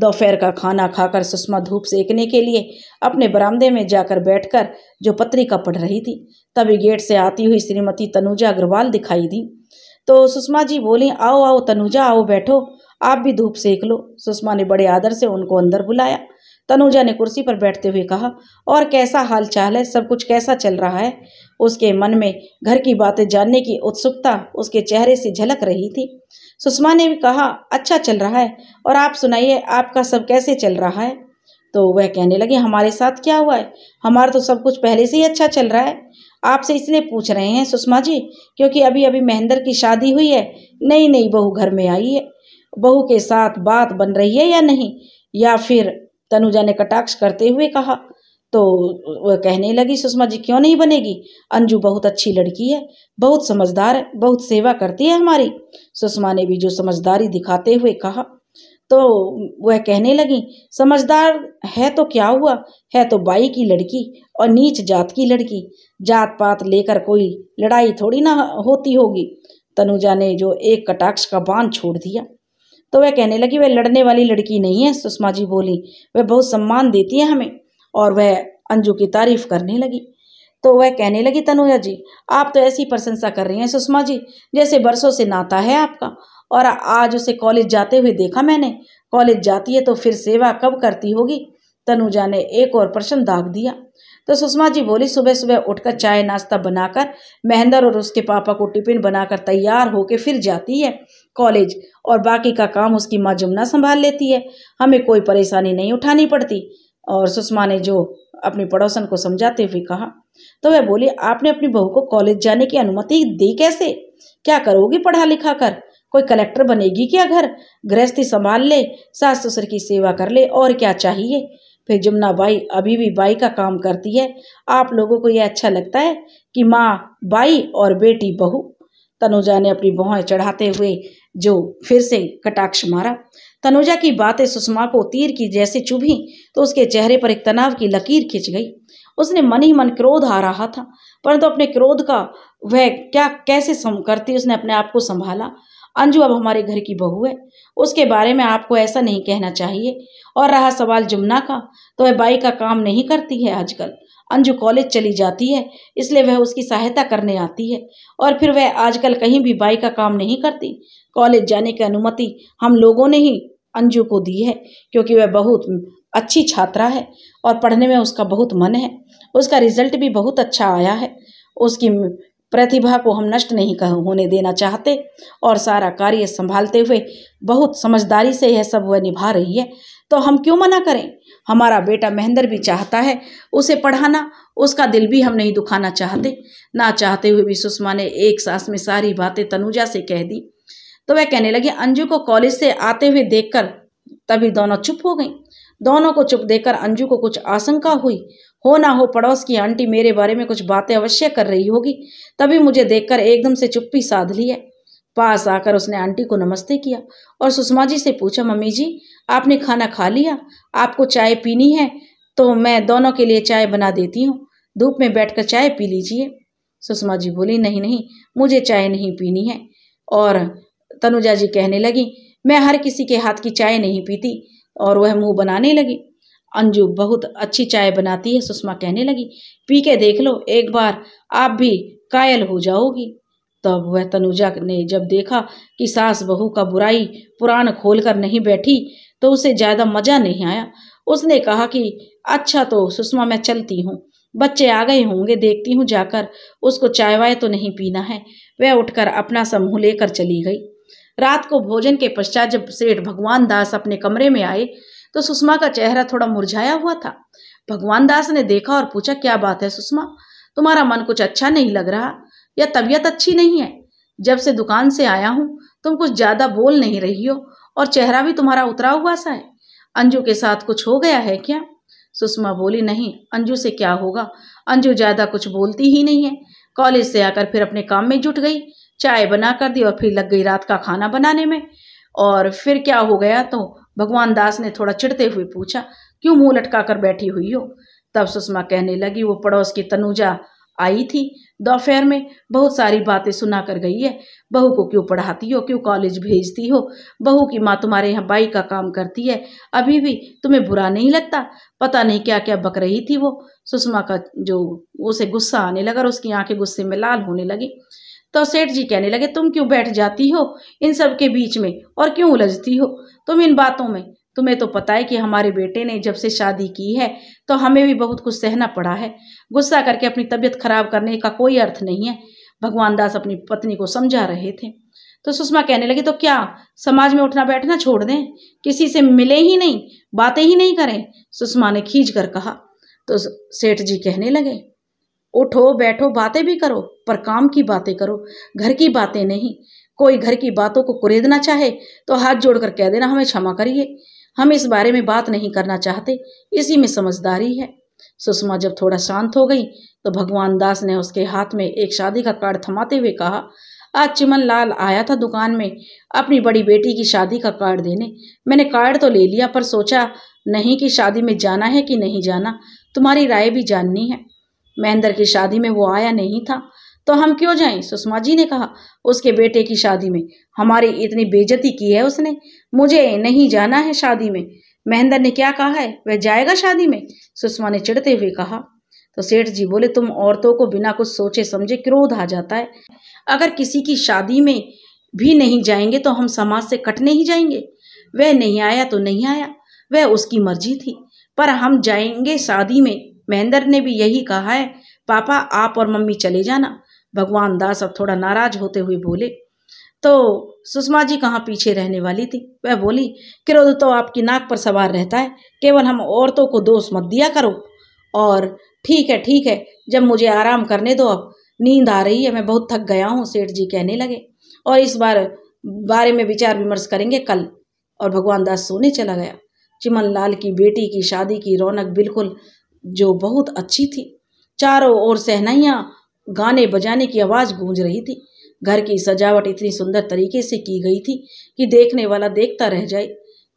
दोपहर का खाना खाकर सुषमा धूप सेकने के लिए अपने बरामदे में जाकर बैठकर जो पत्रिका पढ़ रही थी तभी गेट से आती हुई श्रीमती तनुजा अग्रवाल दिखाई दी तो सुषमा जी बोली आओ आओ तनुजा आओ बैठो आप भी धूप सेक लो सुषमा ने बड़े आदर से उनको अंदर बुलाया तनुजा ने कुर्सी पर बैठते हुए कहा और कैसा हाल चाल है सब कुछ कैसा चल रहा है उसके मन में घर की बातें जानने की उत्सुकता उसके चेहरे से झलक रही थी सुषमा ने भी कहा अच्छा चल रहा है और आप सुनाइए आपका सब कैसे चल रहा है तो वह कहने लगे हमारे साथ क्या हुआ है हमारा तो सब कुछ पहले से ही अच्छा चल रहा है आपसे इसलिए पूछ रहे हैं सुषमा जी क्योंकि अभी अभी महेंद्र की शादी हुई है नई नई बहू घर में आई है बहू के साथ बात बन रही है या नहीं या फिर तनुजा ने कटाक्ष करते हुए कहा तो वह कहने लगी सुषमा जी क्यों नहीं बनेगी अंजू बहुत अच्छी लड़की है बहुत समझदार है बहुत सेवा करती है हमारी सुषमा ने भी जो समझदारी दिखाते हुए कहा तो वह कहने लगी समझदार है तो क्या हुआ है तो बाई की लड़की और नीच जात की लड़की जात पात लेकर कोई लड़ाई थोड़ी ना होती होगी तनुजा ने जो एक कटाक्ष का बांध छोड़ दिया तो वह कहने लगी वह लड़ने वाली लड़की नहीं है सुषमा जी बोली वह बहुत सम्मान देती है हमें और वह अंजू की तारीफ करने लगी तो वह कहने लगी तनुजा जी आप तो ऐसी प्रशंसा कर रही हैं सुषमा जी जैसे बरसों से नाता है आपका और आज उसे कॉलेज जाते हुए देखा मैंने कॉलेज जाती है तो फिर सेवा कब करती होगी तनुजा ने एक और प्रश्न दाग दिया तो सुषमा जी बोली सुबह सुबह उठकर चाय नाश्ता बनाकर महेंद्र और उसके पापा को टिफिन बनाकर तैयार होकर फिर जाती है कॉलेज और बाकी का काम उसकी माँ जुमना संभाल लेती है हमें कोई परेशानी नहीं उठानी पड़ती और सुषमा ने जो अपनी पड़ोसन को समझाते हुए कहा तो वह बोली आपने अपनी बहू को कॉलेज जाने की अनुमति दी कैसे क्या करोगी पढ़ा लिखा कर कोई कलेक्टर बनेगी क्या घर गृहस्थी संभाल ले सास ससुर की सेवा कर ले और क्या चाहिए फिर जुमना बाई अभी भी बाई का काम करती है आप लोगों को यह अच्छा लगता है कि माँ बाई और बेटी बहू तनुजा ने अपनी भौहें चढ़ाते हुए जो फिर से कटाक्ष मारा तनुजा की बातें सुषमा को तीर की जैसे चुभी तो उसके चेहरे पर एक तनाव की लकीर खिंच गई उसने मन ही मन क्रोध आ रहा था परंतु तो अपने क्रोध का वह क्या कैसे सम करती उसने अपने आप को संभाला अंजू अब हमारे घर की बहू है उसके बारे में आपको ऐसा नहीं कहना चाहिए और रहा सवाल जुमना का तो वह बाई का काम नहीं करती है आजकल अंजू कॉलेज चली जाती है इसलिए वह उसकी सहायता करने आती है और फिर वह आजकल कहीं भी बाई का काम नहीं करती कॉलेज जाने की अनुमति हम लोगों ने ही अंजू को दी है क्योंकि वह बहुत अच्छी छात्रा है और पढ़ने में उसका बहुत मन है उसका रिजल्ट भी बहुत अच्छा आया है उसकी प्रतिभा को हम नष्ट नहीं कह होने देना चाहते और सारा कार्य संभालते हुए बहुत समझदारी से यह सब वह निभा रही है तो हम क्यों मना करें हमारा बेटा महेंद्र भी चाहता है उसे पढ़ाना उसका दिल भी हम नहीं दुखाना चाहते ना चाहते हुए भी सुषमा ने एक सांस में सारी बातें तनुजा से कह दी तो वह कहने लगी अंजू को कॉलेज से आते हुए देखकर तभी दोनों चुप हो गई दोनों को चुप देखकर अंजू को कुछ आशंका हुई हो ना हो पड़ोस की आंटी मेरे बारे में कुछ बातें अवश्य कर रही होगी तभी मुझे देखकर एकदम से चुप्पी साध ली है पास आकर उसने आंटी को नमस्ते किया और सुषमा जी से पूछा मम्मी जी आपने खाना खा लिया आपको चाय पीनी है तो मैं दोनों के लिए चाय बना देती हूँ धूप में बैठकर चाय पी लीजिए सुषमा जी बोली नहीं नहीं मुझे चाय नहीं पीनी है और तनुजा जी कहने लगी मैं हर किसी के हाथ की चाय नहीं पीती और वह मुंह बनाने लगी अंजू बहुत अच्छी चाय बनाती है सुषमा कहने लगी पी के देख लो एक बार आप भी कायल हो जाओगी तब वह तनुजा ने जब देखा कि सास बहू का बुराई पुराण खोल कर नहीं बैठी तो उसे ज़्यादा मज़ा नहीं आया उसने कहा कि अच्छा तो सुषमा मैं चलती हूँ बच्चे आ गए होंगे देखती हूँ जाकर उसको चाय वाय तो नहीं पीना है वह उठकर अपना समूह लेकर चली गई रात को भोजन के पश्चात जब सेठ भगवान दास अपने कमरे में आए तो सुषमा का चेहरा थोड़ा मुरझाया हुआ था भगवान दास ने देखा और पूछा क्या बात है सुषमा तुम्हारा मन कुछ अच्छा नहीं लग रहा या तबीयत अच्छी नहीं है जब से दुकान से आया हूँ तुम कुछ ज्यादा बोल नहीं रही हो और चेहरा भी तुम्हारा उतरा हुआ सा है अंजू के साथ कुछ हो गया है क्या सुषमा बोली नहीं अंजू से क्या होगा अंजू ज्यादा कुछ बोलती ही नहीं है कॉलेज से आकर फिर अपने काम में जुट गई चाय बना कर दी और फिर लग गई रात का खाना बनाने में और फिर क्या हो गया तो भगवान दास ने थोड़ा चिढ़ते हुए पूछा क्यों मुंह लटका कर बैठी हुई हो तब सुषमा कहने लगी वो पड़ोस की तनुजा आई थी दोपहर में बहुत सारी बातें सुना कर गई है बहू को क्यों पढ़ाती हो क्यों कॉलेज भेजती हो बहू की माँ तुम्हारे यहाँ बाई का काम करती है अभी भी तुम्हें बुरा नहीं लगता पता नहीं क्या क्या बक रही थी वो सुषमा का जो उसे गुस्सा आने लगा और उसकी आंखें गुस्से में लाल होने लगी तो सेठ जी कहने लगे तुम क्यों बैठ जाती हो इन सब के बीच में और क्यों उलझती हो तुम इन बातों में तुम्हें तो पता है कि हमारे बेटे ने जब से शादी की है तो हमें भी बहुत कुछ सहना पड़ा है गुस्सा करके अपनी तबीयत खराब करने का कोई अर्थ नहीं है भगवान दास अपनी पत्नी को समझा रहे थे तो सुषमा कहने लगी तो क्या समाज में उठना बैठना छोड़ दें किसी से मिले ही नहीं बातें ही नहीं करें सुषमा ने खींच कर कहा तो सेठ जी कहने लगे उठो बैठो बातें भी करो पर काम की बातें करो घर की बातें नहीं कोई घर की बातों को कुरेदना चाहे तो हाथ जोड़कर कह देना हमें क्षमा करिए हम इस बारे में बात नहीं करना चाहते इसी में समझदारी है सुषमा जब थोड़ा शांत हो गई तो भगवान दास ने उसके हाथ में एक शादी का कार्ड थमाते हुए कहा आज चिमन लाल आया था दुकान में अपनी बड़ी बेटी की शादी का कार्ड देने मैंने कार्ड तो ले लिया पर सोचा नहीं कि शादी में जाना है कि नहीं जाना तुम्हारी राय भी जाननी है महेंद्र की शादी में वो आया नहीं था तो हम क्यों जाएं सुषमा जी ने कहा उसके बेटे की शादी में हमारी इतनी बेजती की है उसने मुझे नहीं जाना है शादी में महेंद्र ने क्या कहा है वह जाएगा शादी में सुषमा ने चिढ़ते हुए कहा तो सेठ जी बोले तुम औरतों को बिना कुछ सोचे समझे क्रोध आ जाता है अगर किसी की शादी में भी नहीं जाएंगे तो हम समाज से कटने ही जाएंगे वह नहीं आया तो नहीं आया वह उसकी मर्जी थी पर हम जाएंगे शादी में महेंद्र ने भी यही कहा है पापा आप और मम्मी चले जाना भगवान दास अब थोड़ा नाराज होते हुए बोले तो सुषमा जी कहाँ पीछे रहने वाली थी वह बोली क्रोध तो आपकी नाक पर सवार रहता है केवल हम औरतों को दोष मत दिया करो और ठीक है ठीक है जब मुझे आराम करने दो अब नींद आ रही है मैं बहुत थक गया हूँ सेठ जी कहने लगे और इस बार बारे में विचार विमर्श करेंगे कल और भगवान दास सोने चला गया चिमन लाल की बेटी की शादी की रौनक बिल्कुल जो बहुत अच्छी थी चारों ओर सहनाइयाँ गाने बजाने की आवाज़ गूंज रही थी घर की सजावट इतनी सुंदर तरीके से की गई थी कि देखने वाला देखता रह जाए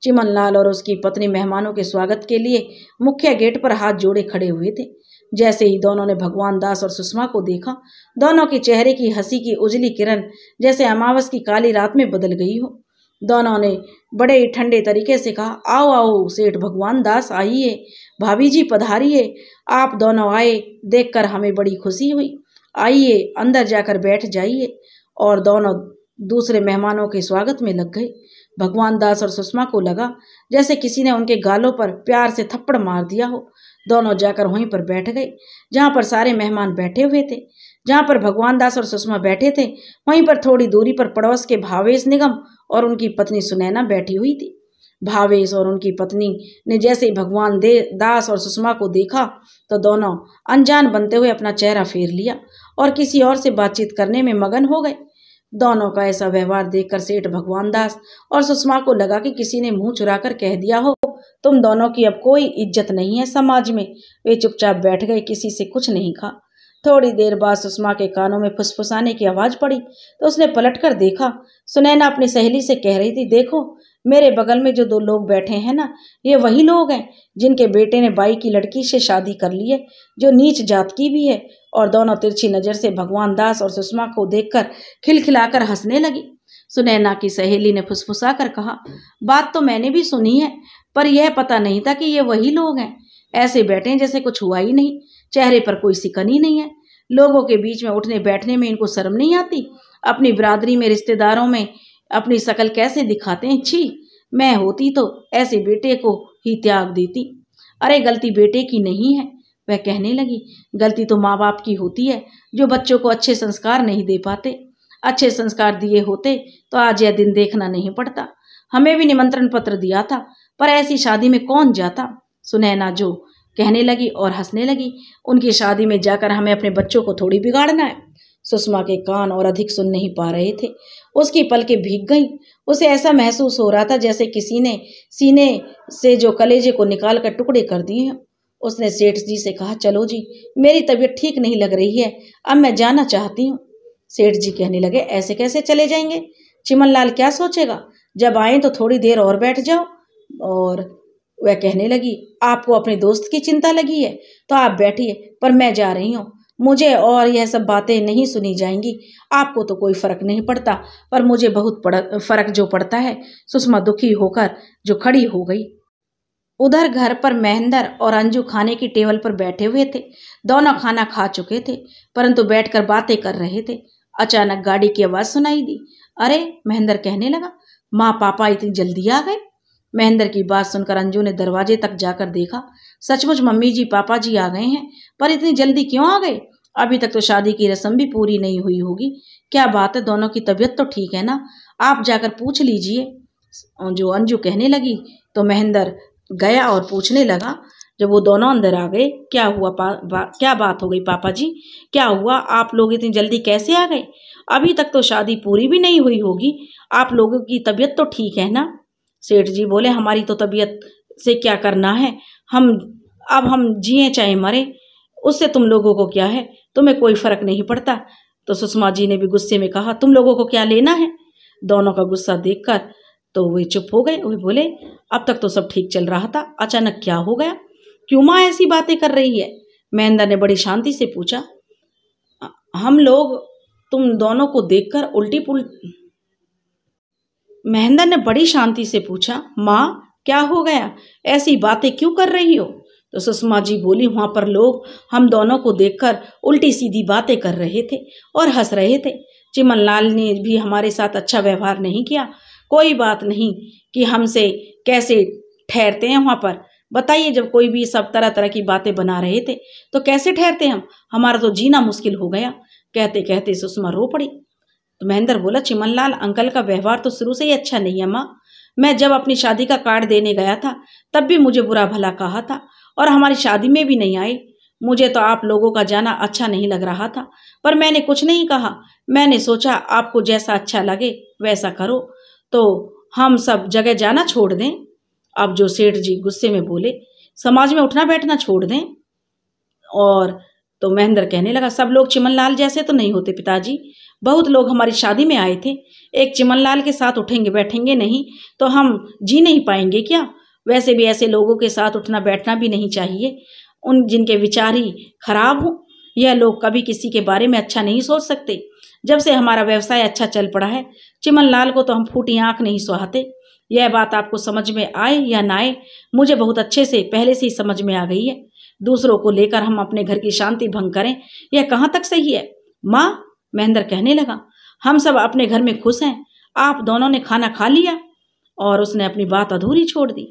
चिमन लाल और उसकी पत्नी मेहमानों के स्वागत के लिए मुख्य गेट पर हाथ जोड़े खड़े हुए थे जैसे ही दोनों ने भगवान दास और सुषमा को देखा दोनों के चेहरे की हंसी की उजली किरण जैसे अमावस की काली रात में बदल गई हो दोनों ने बड़े ठंडे तरीके से कहा आओ आओ सेठ भगवान दास आइए भाभी जी पधारिए आप दोनों आए देखकर हमें बड़ी खुशी हुई आइए अंदर जाकर बैठ जाइए और दोनों दूसरे मेहमानों के स्वागत में लग गए भगवान दास और सुषमा को लगा जैसे किसी ने उनके गालों पर प्यार से थप्पड़ मार दिया हो दोनों जाकर वहीं पर बैठ गए जहाँ पर सारे मेहमान बैठे हुए थे जहाँ पर भगवान दास और सुषमा बैठे थे वहीं पर थोड़ी दूरी पर पड़ोस के भावेश निगम और उनकी पत्नी सुनैना बैठी हुई थी भावेश और उनकी पत्नी ने जैसे ही भगवान दे दास और सुषमा को देखा तो दोनों अनजान बनते हुए अपना चेहरा फेर लिया और किसी और से बातचीत करने में मगन हो गए दोनों का ऐसा व्यवहार देखकर सेठ भगवान दास और सुषमा को लगा कि किसी ने मुंह चुरा कर कह दिया हो तुम दोनों की अब कोई इज्जत नहीं है समाज में वे चुपचाप बैठ गए किसी से कुछ नहीं खा थोड़ी देर बाद सुषमा के कानों में फुसफुसाने की आवाज पड़ी तो उसने पलटकर देखा सुनैना अपनी सहेली से कह रही थी देखो मेरे बगल में जो दो लोग बैठे हैं ना ये वही लोग हैं जिनके बेटे ने बाई की लड़की से शादी कर ली है जो नीच जात की भी है और दोनों तिरछी नज़र से भगवान दास और सुषमा को देखकर खिलखिलाकर हंसने लगी सुनैना की सहेली ने फुसफुसा कर कहा बात तो मैंने भी सुनी है पर यह पता नहीं था कि ये वही लोग हैं ऐसे बैठे जैसे कुछ हुआ ही नहीं चेहरे पर कोई सिकनी नहीं है लोगों के बीच में उठने बैठने में इनको शर्म नहीं आती अपनी बरादरी में रिश्तेदारों में अपनी शकल कैसे दिखाते हैं छी मैं होती तो ऐसे बेटे को ही त्याग देती अरे गलती बेटे की नहीं है वह कहने लगी गलती तो माँ बाप की होती है जो बच्चों को अच्छे संस्कार नहीं दे पाते अच्छे संस्कार दिए होते तो आज यह दिन देखना नहीं पड़ता हमें भी निमंत्रण पत्र दिया था पर ऐसी शादी में कौन जाता सुनैना जो कहने लगी और हंसने लगी उनकी शादी में जाकर हमें अपने बच्चों को थोड़ी बिगाड़ना है सुषमा के कान और अधिक सुन नहीं पा रहे थे उसकी पलकें भीग गईं उसे ऐसा महसूस हो रहा था जैसे किसी ने सीने से जो कलेजे को निकाल कर टुकड़े कर दिए हैं उसने सेठ जी से कहा चलो जी मेरी तबीयत ठीक नहीं लग रही है अब मैं जाना चाहती हूँ सेठ जी कहने लगे ऐसे कैसे चले जाएंगे लाल क्या सोचेगा जब आए तो थोड़ी देर और बैठ जाओ और वह कहने लगी आपको अपने दोस्त की चिंता लगी है तो आप बैठिए पर मैं जा रही हूँ मुझे और यह सब बातें नहीं सुनी जाएंगी आपको तो कोई फ़र्क नहीं पड़ता पर मुझे बहुत फ़र्क जो पड़ता है सुषमा दुखी होकर जो खड़ी हो गई उधर घर पर महेंद्र और अंजू खाने की टेबल पर बैठे हुए थे दोनों खाना खा चुके थे परंतु बैठकर बातें कर रहे थे अचानक गाड़ी की आवाज़ सुनाई दी अरे महेंद्र कहने लगा माँ पापा इतनी जल्दी आ गए महेंद्र की बात सुनकर अंजू ने दरवाजे तक जाकर देखा सचमुच मम्मी जी पापा जी आ गए हैं पर इतनी जल्दी क्यों आ गए अभी तक तो शादी की रस्म भी पूरी नहीं हुई होगी क्या बात है दोनों की तबीयत तो ठीक है ना आप जाकर पूछ लीजिए जो अंजू कहने लगी तो महेंद्र गया और पूछने लगा जब वो दोनों अंदर आ गए क्या हुआ पा, बा, क्या बात हो गई पापा जी क्या हुआ आप लोग इतनी जल्दी कैसे आ गए अभी तक तो शादी पूरी भी नहीं हुई होगी आप लोगों की तबीयत तो ठीक है ना सेठ जी बोले हमारी तो तबीयत से क्या करना है हम अब हम जिए चाहे मरें उससे तुम लोगों को क्या है तुम्हें कोई फ़र्क नहीं पड़ता तो सुषमा जी ने भी गुस्से में कहा तुम लोगों को क्या लेना है दोनों का गुस्सा देखकर तो वे चुप हो गए वे बोले अब तक तो सब ठीक चल रहा था अचानक क्या हो गया क्यों माँ ऐसी बातें कर रही है महेंद्र ने बड़ी शांति से पूछा हम लोग तुम दोनों को देखकर उल्टी पुल महेंद्र ने बड़ी शांति से पूछा माँ क्या हो गया ऐसी बातें क्यों कर रही हो तो सुषमा जी बोली वहाँ पर लोग हम दोनों को देखकर उल्टी सीधी बातें कर रहे थे और हंस रहे थे चिमन लाल ने भी हमारे साथ अच्छा व्यवहार नहीं किया कोई बात नहीं कि हमसे कैसे ठहरते हैं वहाँ पर बताइए जब कोई भी सब तरह तरह की बातें बना रहे थे तो कैसे ठहरते हम हमारा तो जीना मुश्किल हो गया कहते कहते सुषमा रो पड़ी तो महेंद्र बोला चिमनलाल अंकल का व्यवहार तो शुरू से ही अच्छा नहीं है माँ मैं जब अपनी शादी का कार्ड देने गया था तब भी मुझे बुरा भला कहा था और हमारी शादी में भी नहीं आई मुझे तो आप लोगों का जाना अच्छा नहीं लग रहा था पर मैंने कुछ नहीं कहा मैंने सोचा आपको जैसा अच्छा लगे वैसा करो तो हम सब जगह जाना छोड़ दें अब जो सेठ जी गुस्से में बोले समाज में उठना बैठना छोड़ दें और तो महेंद्र कहने लगा सब लोग चिमनलाल जैसे तो नहीं होते पिताजी बहुत लोग हमारी शादी में आए थे एक चिमनलाल के साथ उठेंगे बैठेंगे नहीं तो हम जी नहीं पाएंगे क्या वैसे भी ऐसे लोगों के साथ उठना बैठना भी नहीं चाहिए उन जिनके विचार ही खराब हों यह लोग कभी किसी के बारे में अच्छा नहीं सोच सकते जब से हमारा व्यवसाय अच्छा चल पड़ा है चिमन लाल को तो हम फूटी आँख नहीं सुहाते यह बात आपको समझ में आए या ना आए मुझे बहुत अच्छे से पहले से ही समझ में आ गई है दूसरों को लेकर हम अपने घर की शांति भंग करें यह कहाँ तक सही है माँ महेंद्र कहने लगा हम सब अपने घर में खुश हैं आप दोनों ने खाना खा लिया और उसने अपनी बात अधूरी छोड़ दी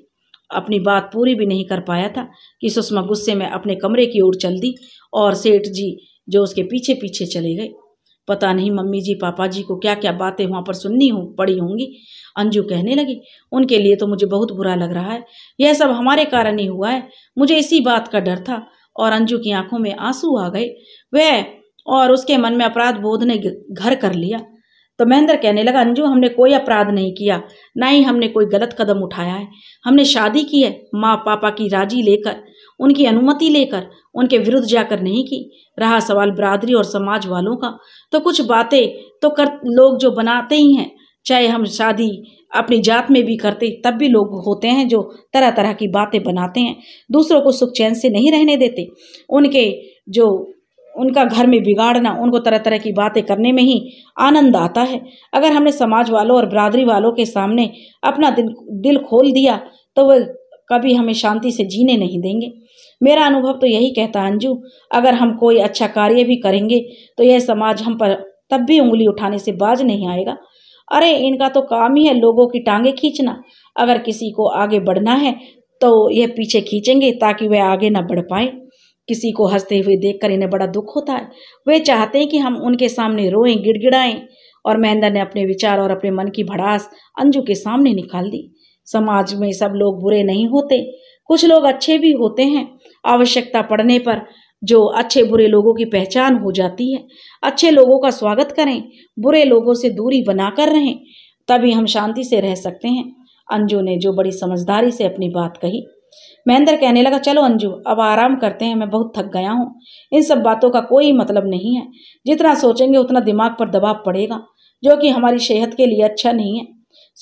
अपनी बात पूरी भी नहीं कर पाया था कि सुषमा गुस्से में अपने कमरे की ओर चल दी और सेठ जी जो उसके पीछे पीछे चले गए पता नहीं मम्मी जी पापा जी को क्या क्या बातें वहाँ पर सुननी हो पड़ी होंगी अंजू कहने लगी उनके लिए तो मुझे बहुत बुरा लग रहा है यह सब हमारे कारण ही हुआ है मुझे इसी बात का डर था और अंजू की आंखों में आंसू आ गए वह और उसके मन में अपराध बोध ने घर कर लिया तो महेंद्र कहने लगा अंजू हमने कोई अपराध नहीं किया ना ही हमने कोई गलत कदम उठाया है हमने शादी की है माँ पापा की राजी लेकर उनकी अनुमति लेकर उनके विरुद्ध जाकर नहीं की रहा सवाल बरादरी और समाज वालों का तो कुछ बातें तो कर लोग जो बनाते ही हैं चाहे हम शादी अपनी जात में भी करते तब भी लोग होते हैं जो तरह तरह की बातें बनाते हैं दूसरों को सुख चैन से नहीं रहने देते उनके जो उनका घर में बिगाड़ना उनको तरह तरह की बातें करने में ही आनंद आता है अगर हमने समाज वालों और बरादरी वालों के सामने अपना दिल दिल खोल दिया तो वह कभी हमें शांति से जीने नहीं देंगे मेरा अनुभव तो यही कहता अंजू अगर हम कोई अच्छा कार्य भी करेंगे तो यह समाज हम पर तब भी उंगली उठाने से बाज नहीं आएगा अरे इनका तो काम ही है लोगों की टांगे खींचना अगर किसी को आगे बढ़ना है तो यह पीछे खींचेंगे ताकि वह आगे ना बढ़ पाए किसी को हंसते हुए देखकर इन्हें बड़ा दुख होता है वे चाहते हैं कि हम उनके सामने रोएं गिड़गिड़ाएं और महेंद्र ने अपने विचार और अपने मन की भड़ास अंजू के सामने निकाल दी समाज में सब लोग बुरे नहीं होते कुछ लोग अच्छे भी होते हैं आवश्यकता पड़ने पर जो अच्छे बुरे लोगों की पहचान हो जाती है अच्छे लोगों का स्वागत करें बुरे लोगों से दूरी बनाकर रहें तभी हम शांति से रह सकते हैं अंजू ने जो बड़ी समझदारी से अपनी बात कही महेंद्र कहने लगा चलो अंजू अब आराम करते हैं मैं बहुत थक गया हूँ इन सब बातों का कोई मतलब नहीं है जितना सोचेंगे उतना दिमाग पर दबाव पड़ेगा जो कि हमारी सेहत के लिए अच्छा नहीं है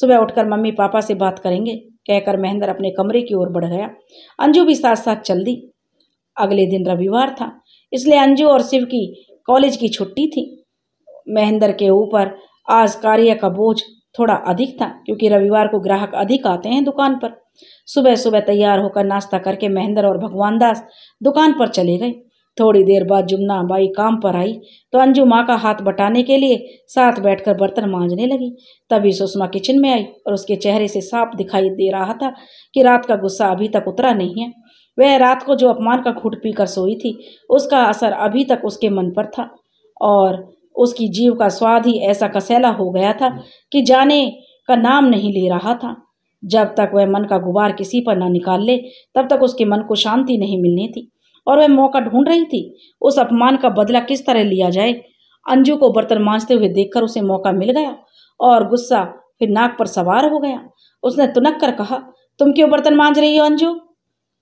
सुबह उठकर मम्मी पापा से बात करेंगे कहकर महेंद्र अपने कमरे की ओर बढ़ गया अंजू भी साथ साथ चल दी अगले दिन रविवार था इसलिए अंजू और शिव की कॉलेज की छुट्टी थी महेंद्र के ऊपर आज कार्य का बोझ थोड़ा अधिक था क्योंकि रविवार को ग्राहक अधिक आते हैं दुकान पर सुबह सुबह तैयार होकर नाश्ता करके महेंद्र और भगवान दास दुकान पर चले गए थोड़ी देर बाद जुमना बाई काम पर आई तो अंजू माँ का हाथ बटाने के लिए साथ बैठकर बर्तन मांझने लगी तभी सुषमा किचन में आई और उसके चेहरे से साफ दिखाई दे रहा था कि रात का गुस्सा अभी तक उतरा नहीं है वह रात को जो अपमान का घुट पीकर सोई थी उसका असर अभी तक उसके मन पर था और उसकी जीव का स्वाद ही ऐसा कसैला हो गया था कि जाने का नाम नहीं ले रहा था जब तक वह मन का गुबार किसी पर ना निकाल ले तब तक उसके मन को शांति नहीं मिलनी थी और वह मौका ढूंढ रही थी उस अपमान का बदला किस तरह लिया जाए अंजू को बर्तन मांझते हुए देखकर उसे मौका मिल गया और गुस्सा फिर नाक पर सवार हो गया उसने तुनक कर कहा तुम क्यों बर्तन मांझ रही हो अंजू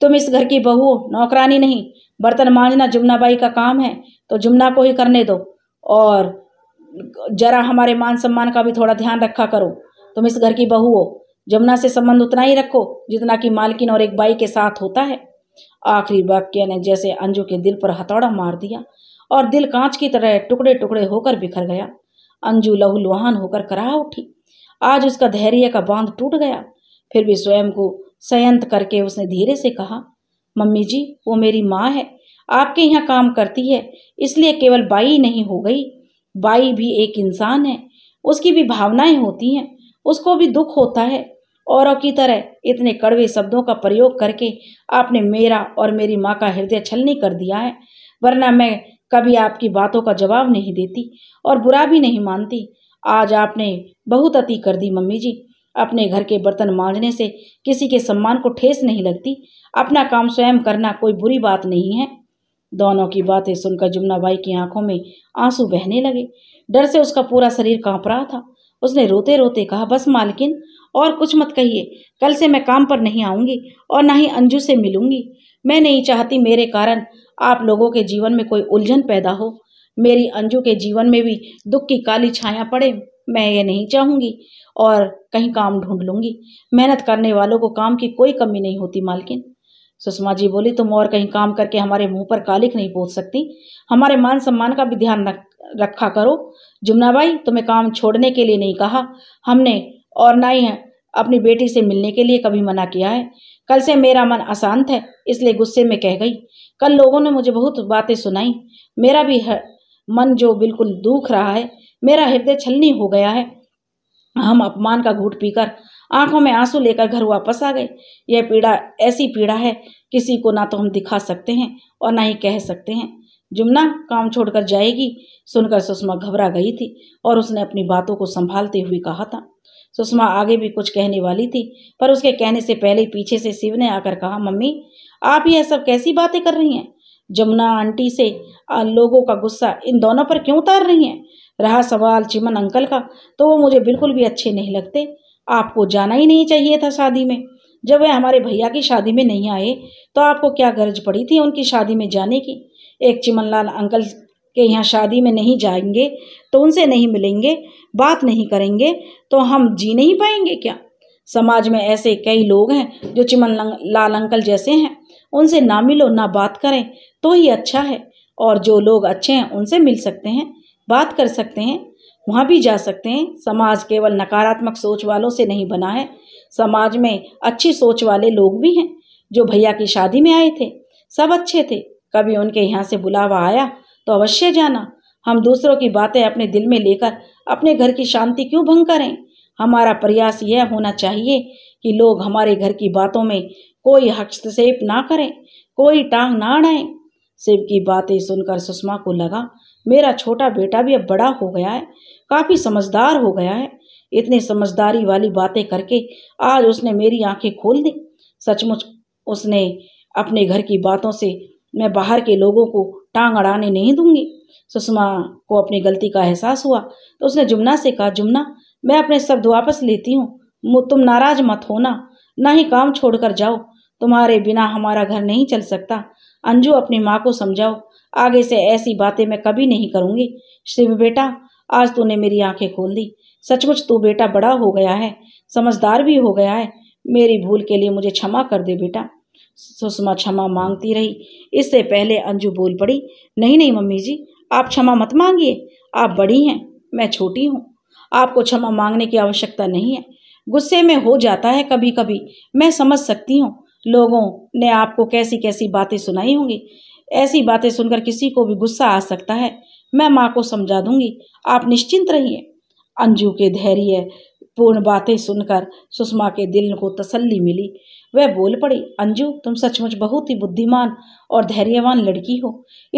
तुम इस घर की बहू नौकरानी नहीं बर्तन मांजना जुमनाबाई का काम है तो जुमना को ही करने दो और जरा हमारे मान सम्मान का भी थोड़ा ध्यान रखा करो तुम इस घर की बहू हो जमुना से संबंध उतना ही रखो जितना कि मालकिन और एक बाई के साथ होता है आखिरी वाक्य ने जैसे अंजू के दिल पर हथौड़ा मार दिया और दिल कांच की तरह टुकड़े टुकड़े होकर बिखर गया अंजू लुहान होकर कराह उठी आज उसका धैर्य का बांध टूट गया फिर भी स्वयं को संयंत करके उसने धीरे से कहा मम्मी जी वो मेरी माँ है आपके यहाँ काम करती है इसलिए केवल बाई नहीं हो गई बाई भी एक इंसान है उसकी भी भावनाएं होती हैं उसको भी दुख होता है औरों की तरह इतने कड़वे शब्दों का प्रयोग करके आपने मेरा और मेरी माँ का हृदय छलनी कर दिया है वरना मैं कभी आपकी बातों का जवाब नहीं देती और बुरा भी नहीं मानती आज आपने बहुत अति कर दी मम्मी जी अपने घर के बर्तन मांझने से किसी के सम्मान को ठेस नहीं लगती अपना काम स्वयं करना कोई बुरी बात नहीं है दोनों की बातें सुनकर जुमना बाई की आंखों में आंसू बहने लगे डर से उसका पूरा शरीर कांप रहा था उसने रोते रोते कहा बस मालकिन और कुछ मत कहिए कल से मैं काम पर नहीं आऊंगी और ना ही अंजू से मिलूंगी मैं नहीं चाहती मेरे कारण आप लोगों के जीवन में कोई उलझन पैदा हो मेरी अंजू के जीवन में भी दुख की काली छाया पड़े मैं ये नहीं चाहूंगी और कहीं काम ढूंढ लूंगी मेहनत करने वालों को काम की कोई कमी नहीं होती मालकिन सुषमा जी बोली तुम और कहीं काम करके हमारे मुंह पर कालिक नहीं पोत सकती हमारे मान सम्मान का भी ध्यान रखा करो जुमना भाई तुम्हें काम छोड़ने के लिए नहीं कहा हमने और ना ही अपनी बेटी से मिलने के लिए कभी मना किया है कल से मेरा मन अशांत है इसलिए गुस्से में कह गई कल लोगों ने मुझे बहुत बातें सुनाई मेरा भी मन जो बिल्कुल दुख रहा है मेरा हृदय छलनी हो गया है हम अपमान का घूट पीकर आंखों में आंसू लेकर घर वापस आ गए यह पीड़ा ऐसी पीड़ा है किसी को ना तो हम दिखा सकते हैं और ना ही कह सकते हैं जुमना काम छोड़कर जाएगी सुनकर सुषमा घबरा गई थी और उसने अपनी बातों को संभालते हुए कहा था सुषमा आगे भी कुछ कहने वाली थी पर उसके कहने से पहले पीछे से शिव ने आकर कहा मम्मी आप यह सब कैसी बातें कर रही हैं जमुना आंटी से लोगों का गुस्सा इन दोनों पर क्यों उतार रही हैं रहा सवाल चिमन अंकल का तो वो मुझे बिल्कुल भी अच्छे नहीं लगते आपको जाना ही नहीं चाहिए था शादी में जब वे हमारे भैया की शादी में नहीं आए तो आपको क्या गरज पड़ी थी उनकी शादी में जाने की एक चिमनलाल अंकल के यहाँ शादी में नहीं जाएंगे तो उनसे नहीं मिलेंगे बात नहीं करेंगे तो हम जी नहीं पाएंगे क्या समाज में ऐसे कई लोग हैं जो चिमन लाल अंकल जैसे हैं उनसे ना मिलो ना बात करें तो ही अच्छा है और जो लोग अच्छे हैं उनसे मिल सकते हैं बात कर सकते हैं वहाँ भी जा सकते हैं समाज केवल नकारात्मक सोच वालों से नहीं बना है समाज में अच्छी सोच वाले लोग भी हैं जो भैया की शादी में आए थे सब अच्छे थे कभी उनके यहाँ से बुलावा आया तो अवश्य जाना हम दूसरों की बातें अपने दिल में लेकर अपने घर की शांति क्यों भंग करें हमारा प्रयास यह होना चाहिए कि लोग हमारे घर की बातों में कोई हस्तक्षेप ना करें कोई टांग ना अड़ाएं शिव की बातें सुनकर सुषमा को लगा मेरा छोटा बेटा भी अब बड़ा हो गया है काफ़ी समझदार हो गया है इतनी समझदारी वाली बातें करके आज उसने मेरी आंखें खोल दी सचमुच उसने अपने घर की बातों से मैं बाहर के लोगों को टांग अड़ाने नहीं दूंगी सुषमा को अपनी गलती का एहसास हुआ तो उसने जुमना से कहा जुमना मैं अपने शब्द वापस लेती हूँ तुम नाराज मत होना ना ही काम छोड़कर जाओ तुम्हारे बिना हमारा घर नहीं चल सकता अंजू अपनी माँ को समझाओ आगे से ऐसी बातें मैं कभी नहीं करूँगी शिव बेटा आज तूने मेरी आंखें खोल दी सचमुच तू बेटा बड़ा हो गया है समझदार भी हो गया है मेरी भूल के लिए मुझे क्षमा कर दे बेटा सुषमा क्षमा मांगती रही इससे पहले अंजू बोल पड़ी नहीं नहीं मम्मी जी आप क्षमा मत मांगिए आप बड़ी हैं मैं छोटी हूँ आपको क्षमा मांगने की आवश्यकता नहीं है गुस्से में हो जाता है कभी कभी मैं समझ सकती हूँ लोगों ने आपको कैसी कैसी बातें सुनाई होंगी ऐसी बातें सुनकर किसी को भी गुस्सा आ सकता है मैं माँ को समझा दूंगी आप निश्चिंत रहिए अंजू के धैर्य पूर्ण बातें सुनकर सुषमा के दिल को तसल्ली मिली वह बोल पड़ी अंजू तुम सचमुच बहुत ही बुद्धिमान और धैर्यवान लड़की हो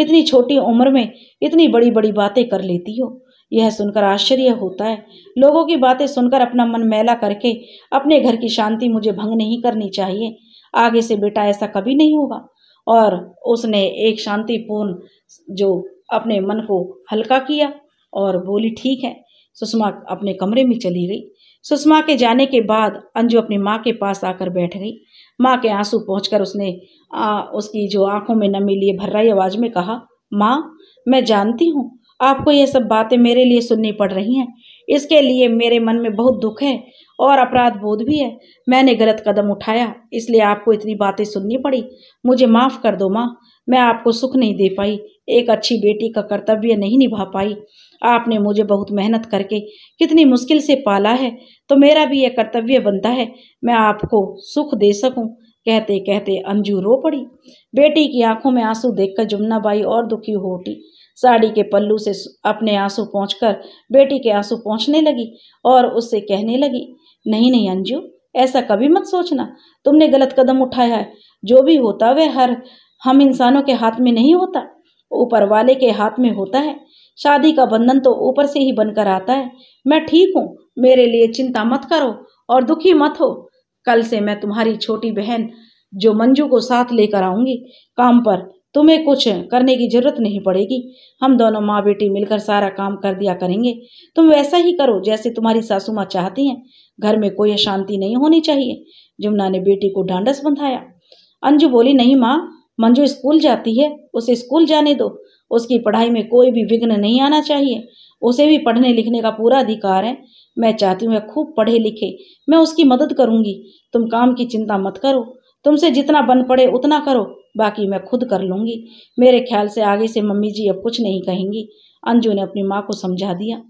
इतनी छोटी उम्र में इतनी बड़ी बड़ी बातें कर लेती हो यह सुनकर आश्चर्य होता है लोगों की बातें सुनकर अपना मन मैला करके अपने घर की शांति मुझे भंग नहीं करनी चाहिए आगे से बेटा ऐसा कभी नहीं होगा और उसने एक शांतिपूर्ण जो अपने मन को हल्का किया और बोली ठीक है सुषमा अपने कमरे में चली गई सुषमा के जाने के बाद अंजू अपनी माँ के पास आकर बैठ गई माँ के आंसू पहुँच उसने आ, उसकी जो आंखों में नमी लिए भर्राई आवाज़ में कहा माँ मैं जानती हूँ आपको ये सब बातें मेरे लिए सुननी पड़ रही हैं इसके लिए मेरे मन में बहुत दुख है और अपराध बोध भी है मैंने गलत कदम उठाया इसलिए आपको इतनी बातें सुननी पड़ी मुझे माफ़ कर दो माँ मैं आपको सुख नहीं दे पाई एक अच्छी बेटी का कर्तव्य नहीं निभा पाई आपने मुझे बहुत मेहनत करके कितनी मुश्किल से पाला है तो मेरा भी यह कर्तव्य बनता है मैं आपको सुख दे सकूं कहते कहते अंजू रो पड़ी बेटी की आंखों में आंसू देखकर जुमना बाई और दुखी हो उठी साड़ी के पल्लू से अपने आंसू पहुँच बेटी के आंसू पहुँचने लगी और उससे कहने लगी नहीं नहीं अंजू ऐसा कभी मत सोचना तुमने गलत कदम उठाया है जो भी होता वह हर हम इंसानों के हाथ में नहीं होता ऊपर वाले के हाथ में होता है शादी का बंधन तो ऊपर से ही बनकर आता है मैं ठीक हूँ मेरे लिए चिंता मत करो और दुखी मत हो कल से मैं तुम्हारी छोटी बहन जो मंजू को साथ लेकर आऊंगी काम पर तुम्हें कुछ करने की जरूरत नहीं पड़ेगी हम दोनों माँ बेटी मिलकर सारा काम कर दिया करेंगे तुम वैसा ही करो जैसे तुम्हारी सासू माँ चाहती हैं घर में कोई अशांति नहीं होनी चाहिए जुमना ने बेटी को ढांडस बंधाया अंजू बोली नहीं माँ मंजू स्कूल जाती है उसे स्कूल जाने दो उसकी पढ़ाई में कोई भी विघ्न नहीं आना चाहिए उसे भी पढ़ने लिखने का पूरा अधिकार है मैं चाहती हूँ वह खूब पढ़े लिखे मैं उसकी मदद करूँगी तुम काम की चिंता मत करो तुमसे जितना बन पड़े उतना करो बाकी मैं खुद कर लूँगी मेरे ख्याल से आगे से मम्मी जी अब कुछ नहीं कहेंगी अंजू ने अपनी माँ को समझा दिया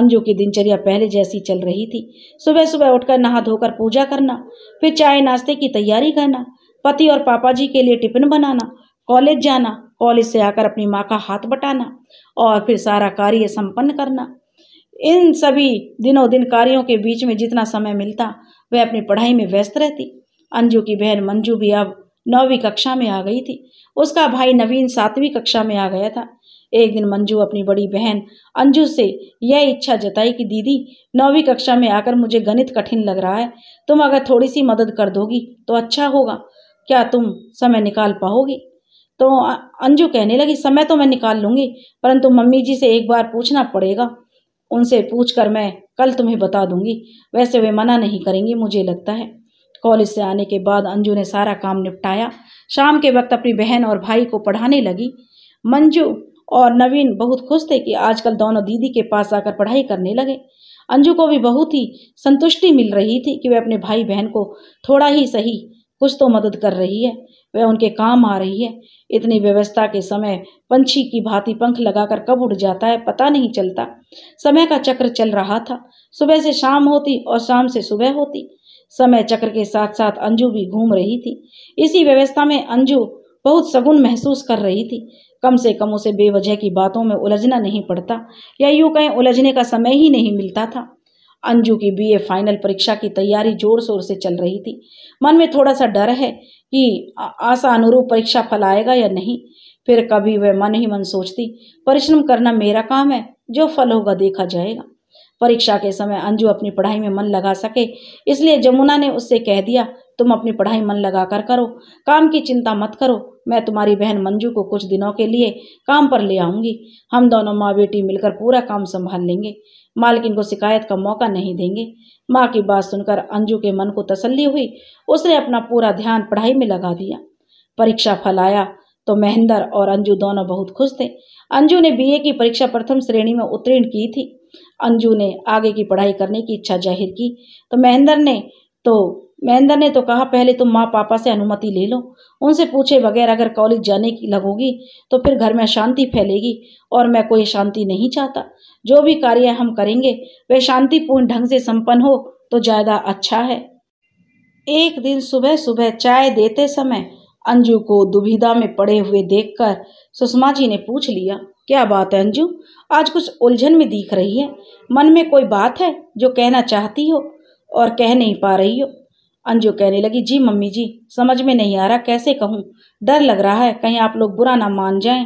अंजू की दिनचर्या पहले जैसी चल रही थी सुबह सुबह उठकर नहा धोकर पूजा करना फिर चाय नाश्ते की तैयारी करना पति और पापा जी के लिए टिफिन बनाना कॉलेज जाना कॉलेज से आकर अपनी माँ का हाथ बटाना और फिर सारा कार्य संपन्न करना इन सभी दिनों दिन कार्यों के बीच में जितना समय मिलता वह अपनी पढ़ाई में व्यस्त रहती अंजू की बहन मंजू भी अब नौवीं कक्षा में आ गई थी उसका भाई नवीन सातवीं कक्षा में आ गया था एक दिन मंजू अपनी बड़ी बहन अंजू से यह इच्छा जताई कि दीदी नौवीं कक्षा में आकर मुझे गणित कठिन लग रहा है तुम अगर थोड़ी सी मदद कर दोगी तो अच्छा होगा क्या तुम समय निकाल पाओगी तो अंजू कहने लगी समय तो मैं निकाल लूँगी परंतु मम्मी जी से एक बार पूछना पड़ेगा उनसे पूछ कर मैं कल तुम्हें बता दूंगी वैसे वे मना नहीं करेंगी मुझे लगता है कॉलेज से आने के बाद अंजू ने सारा काम निपटाया शाम के वक्त अपनी बहन और भाई को पढ़ाने लगी मंजू और नवीन बहुत खुश थे कि आजकल दोनों दीदी के पास आकर पढ़ाई करने लगे अंजू को भी बहुत ही संतुष्टि मिल रही थी कि वे अपने भाई बहन को थोड़ा ही सही कुछ तो मदद कर रही है वह उनके काम आ रही है इतनी व्यवस्था के समय पंछी की भांति पंख लगाकर कब उड़ जाता है पता नहीं चलता समय का चक्र चल रहा था सुबह से शाम होती और शाम से सुबह होती समय चक्र के साथ साथ अंजू भी घूम रही थी इसी व्यवस्था में अंजू बहुत सगुन महसूस कर रही थी कम से कम उसे बेवजह की बातों में उलझना नहीं पड़ता या यूं कहें उलझने का समय ही नहीं मिलता था अंजू की बीए फाइनल परीक्षा की तैयारी जोर शोर से चल रही थी मन में थोड़ा सा डर है कि आशा अनुरूप परीक्षा फल आएगा या नहीं फिर कभी वह मन ही मन सोचती परिश्रम करना मेरा काम है जो फल होगा देखा जाएगा परीक्षा के समय अंजू अपनी पढ़ाई में मन लगा सके इसलिए जमुना ने उससे कह दिया तुम अपनी पढ़ाई मन लगा कर करो काम की चिंता मत करो मैं तुम्हारी बहन मंजू को कुछ दिनों के लिए काम पर ले आऊंगी हम दोनों माँ बेटी मिलकर पूरा काम संभाल लेंगे मालकिन को शिकायत का मौका नहीं देंगे माँ की बात सुनकर अंजू के मन को तसल्ली हुई उसने अपना पूरा ध्यान पढ़ाई में लगा दिया परीक्षा फल आया तो महेंद्र और अंजू दोनों बहुत खुश थे अंजू ने बीए की परीक्षा प्रथम श्रेणी में उत्तीर्ण की थी अंजू ने आगे की पढ़ाई करने की इच्छा जाहिर की तो महेंद्र ने तो महेंद्र ने तो कहा पहले तुम माँ पापा से अनुमति ले लो उनसे पूछे बगैर अगर कॉलेज जाने की लगोगी तो फिर घर में शांति फैलेगी और मैं कोई शांति नहीं चाहता जो भी कार्य हम करेंगे वह शांतिपूर्ण ढंग से संपन्न हो तो ज़्यादा अच्छा है एक दिन सुबह सुबह चाय देते समय अंजू को दुविधा में पड़े हुए देखकर सुषमा जी ने पूछ लिया क्या बात है अंजू आज कुछ उलझन में दिख रही है मन में कोई बात है जो कहना चाहती हो और कह नहीं पा रही हो अंजू कहने लगी जी मम्मी जी समझ में नहीं आ रहा कैसे कहूँ डर लग रहा है कहीं आप लोग बुरा ना मान जाएं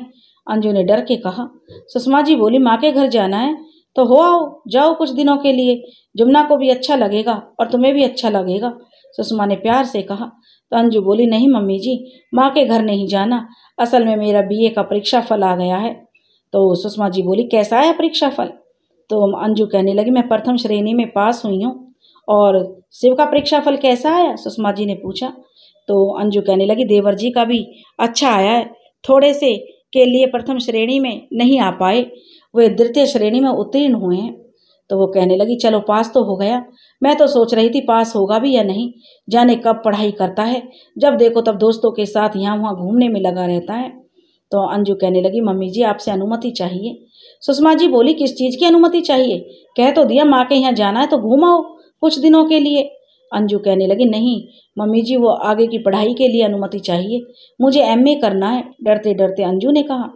अंजू ने डर के कहा सुषमा जी बोली माँ के घर जाना है तो हो आओ जाओ कुछ दिनों के लिए जुमना को भी अच्छा लगेगा और तुम्हें भी अच्छा लगेगा सुषमा ने प्यार से कहा तो अंजू बोली नहीं मम्मी जी माँ के घर नहीं जाना असल में मेरा बीए का परीक्षा फल आ गया है तो सुषमा जी बोली कैसा आया परीक्षा फल तो अंजू कहने लगी मैं प्रथम श्रेणी में पास हुई हूँ और शिव का परीक्षा फल कैसा आया सुषमा जी ने पूछा तो अंजू कहने लगी देवर जी का भी अच्छा आया है थोड़े से के लिए प्रथम श्रेणी में नहीं आ पाए वे द्वितीय श्रेणी में उत्तीर्ण हुए हैं तो वो कहने लगी चलो पास तो हो गया मैं तो सोच रही थी पास होगा भी या नहीं जाने कब पढ़ाई करता है जब देखो तब दोस्तों के साथ यहाँ वहाँ घूमने में लगा रहता है तो अंजू कहने लगी मम्मी जी आपसे अनुमति चाहिए सुषमा जी बोली किस चीज़ की अनुमति चाहिए कह तो दिया माँ के यहाँ जाना है तो घूमाओ कुछ दिनों के लिए अंजू कहने लगी नहीं मम्मी जी वो आगे की पढ़ाई के लिए अनुमति चाहिए मुझे एमए करना है डरते डरते अंजू ने कहा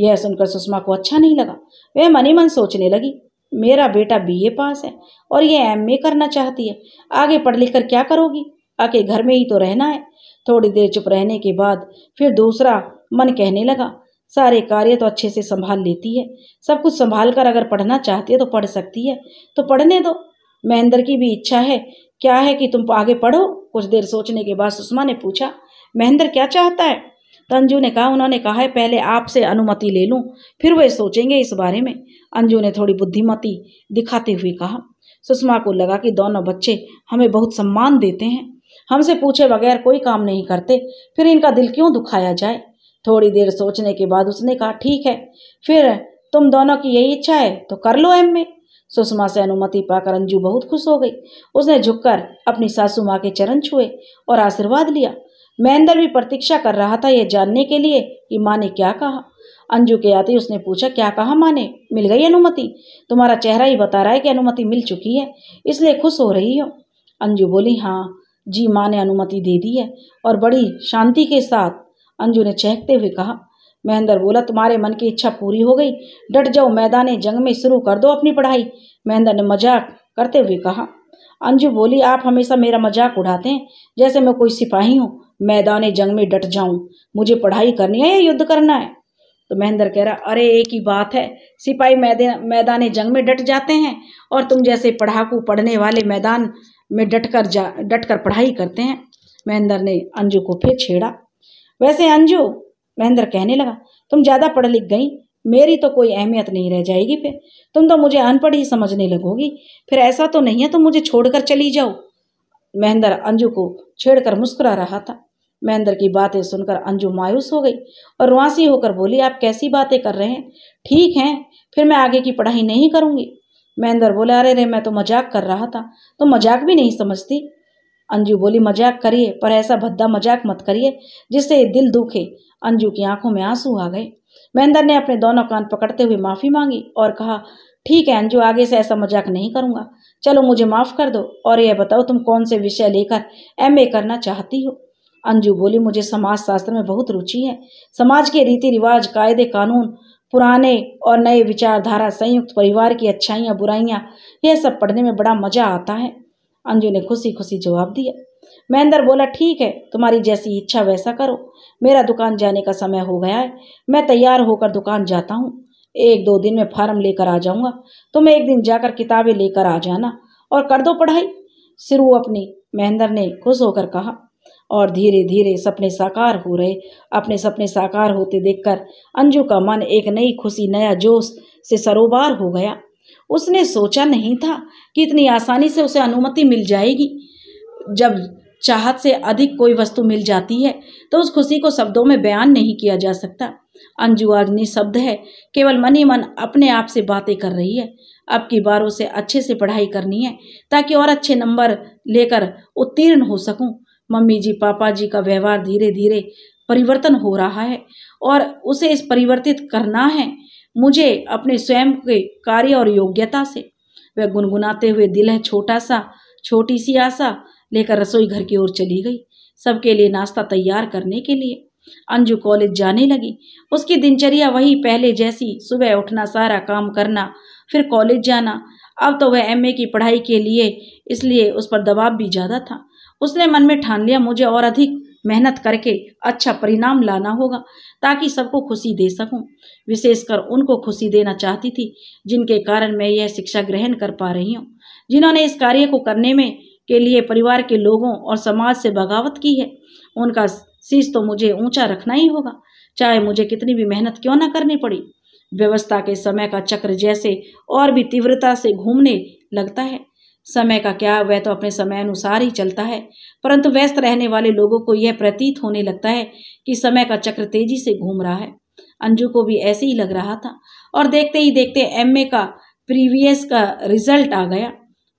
यह सुनकर सुषमा को अच्छा नहीं लगा वह मन ही मन सोचने लगी मेरा बेटा बीए पास है और यह एमए करना चाहती है आगे पढ़ लिख कर क्या करोगी आके घर में ही तो रहना है थोड़ी देर चुप रहने के बाद फिर दूसरा मन कहने लगा सारे कार्य तो अच्छे से संभाल लेती है सब कुछ संभाल कर अगर पढ़ना चाहती है तो पढ़ सकती है तो पढ़ने दो महेंद्र की भी इच्छा है क्या है कि तुम आगे पढ़ो कुछ देर सोचने के बाद सुषमा ने पूछा महेंद्र क्या चाहता है तंजू ने कहा उन्होंने कहा है पहले आपसे अनुमति ले लूं फिर वे सोचेंगे इस बारे में अंजू ने थोड़ी बुद्धिमती दिखाते हुए कहा सुषमा को लगा कि दोनों बच्चे हमें बहुत सम्मान देते हैं हमसे पूछे बगैर कोई काम नहीं करते फिर इनका दिल क्यों दुखाया जाए थोड़ी देर सोचने के बाद उसने कहा ठीक है फिर तुम दोनों की यही इच्छा है तो कर लो एम में सुषमा से अनुमति पाकर अंजू बहुत खुश हो गई उसने झुककर अपनी सासू माँ के चरण छुए और आशीर्वाद लिया महेंद्र भी प्रतीक्षा कर रहा था यह जानने के लिए कि माँ ने क्या कहा अंजू के आते उसने पूछा क्या कहा माँ ने मिल गई अनुमति तुम्हारा चेहरा ही बता रहा है कि अनुमति मिल चुकी है इसलिए खुश हो रही हो अंजू बोली हाँ जी माँ ने अनुमति दे दी है और बड़ी शांति के साथ अंजू ने चहकते हुए कहा महेंद्र बोला तुम्हारे मन की इच्छा पूरी हो गई डट जाओ मैदान जंग में शुरू कर दो अपनी पढ़ाई महेंद्र ने मजाक करते हुए कहा अंजू बोली आप हमेशा मेरा मजाक उड़ाते हैं जैसे मैं कोई सिपाही हूँ मैदान जंग में डट जाऊं मुझे पढ़ाई करनी है या युद्ध करना है तो महेंद्र कह रहा अरे एक ही बात है सिपाही मैदान मैदान जंग में डट जाते हैं और तुम जैसे पढ़ाकू पढ़ने वाले मैदान में डट कर जा डट कर पढ़ाई करते हैं महेंद्र ने अंजू को फिर छेड़ा वैसे अंजू महेंद्र कहने लगा तुम ज़्यादा पढ़ लिख गई मेरी तो कोई अहमियत नहीं रह जाएगी फिर तुम तो मुझे अनपढ़ ही समझने लगोगी फिर ऐसा तो नहीं है तुम मुझे छोड़कर चली जाओ महेंद्र अंजू को छेड़कर मुस्कुरा रहा था महेंद्र की बातें सुनकर अंजू मायूस हो गई और रुआसी होकर बोली आप कैसी बातें कर रहे हैं ठीक हैं फिर मैं आगे की पढ़ाई नहीं करूँगी महेंद्र बोला अरे रे मैं तो मजाक कर रहा था तो मजाक भी नहीं समझती अंजू बोली मजाक करिए पर ऐसा भद्दा मजाक मत करिए जिससे दिल दुखे अंजू की आंखों में आंसू आ गए महेंद्र ने अपने दोनों कान पकड़ते हुए माफ़ी मांगी और कहा ठीक है अंजू आगे से ऐसा मजाक नहीं करूँगा चलो मुझे माफ़ कर दो और यह बताओ तुम कौन से विषय लेकर एमए करना चाहती हो अंजू बोली मुझे समाज शास्त्र में बहुत रुचि है समाज के रीति रिवाज कायदे कानून पुराने और नए विचारधारा संयुक्त परिवार की अच्छाइयाँ बुराइयाँ यह सब पढ़ने में बड़ा मज़ा आता है अंजू ने खुशी खुशी जवाब दिया महेंद्र बोला ठीक है तुम्हारी जैसी इच्छा वैसा करो मेरा दुकान जाने का समय हो गया है मैं तैयार होकर दुकान जाता हूँ एक दो दिन में फार्म लेकर आ जाऊँगा तुम एक दिन जाकर किताबें लेकर आ जाना और कर दो पढ़ाई सिरू अपनी महेंद्र ने खुश होकर कहा और धीरे धीरे सपने साकार हो रहे अपने सपने साकार होते देखकर अंजू का मन एक नई खुशी नया जोश से सरोबार हो गया उसने सोचा नहीं था कि इतनी आसानी से उसे अनुमति मिल जाएगी जब चाहत से अधिक कोई वस्तु मिल जाती है तो उस खुशी को शब्दों में बयान नहीं किया जा सकता अंजू आज निशब्द है केवल मन ही मन अपने आप से बातें कर रही है अब की बार उसे अच्छे से पढ़ाई करनी है ताकि और अच्छे नंबर लेकर उत्तीर्ण हो सकूं मम्मी जी पापा जी का व्यवहार धीरे धीरे परिवर्तन हो रहा है और उसे इस परिवर्तित करना है मुझे अपने स्वयं के कार्य और योग्यता से वह गुनगुनाते हुए दिल है छोटा सा छोटी सी आशा लेकर रसोई घर की ओर चली गई सबके लिए नाश्ता तैयार करने के लिए अंजू कॉलेज जाने लगी उसकी दिनचर्या वही पहले जैसी सुबह उठना सारा काम करना फिर कॉलेज जाना अब तो वह एमए की पढ़ाई के लिए इसलिए उस पर दबाव भी ज़्यादा था उसने मन में ठान लिया मुझे और अधिक मेहनत करके अच्छा परिणाम लाना होगा ताकि सबको खुशी दे सकूं विशेषकर उनको खुशी देना चाहती थी जिनके कारण मैं यह शिक्षा ग्रहण कर पा रही हूँ जिन्होंने इस कार्य को करने में के लिए परिवार के लोगों और समाज से बगावत की है उनका शीश तो मुझे ऊंचा रखना ही होगा चाहे मुझे कितनी भी मेहनत क्यों ना करनी पड़ी व्यवस्था के समय का चक्र जैसे और भी तीव्रता से घूमने लगता है समय का क्या वह तो अपने समय अनुसार ही चलता है परंतु व्यस्त रहने वाले लोगों को यह प्रतीत होने लगता है कि समय का चक्र तेजी से घूम रहा है अंजू को भी ऐसे ही लग रहा था और देखते ही देखते एमए का प्रीवियस का रिजल्ट आ गया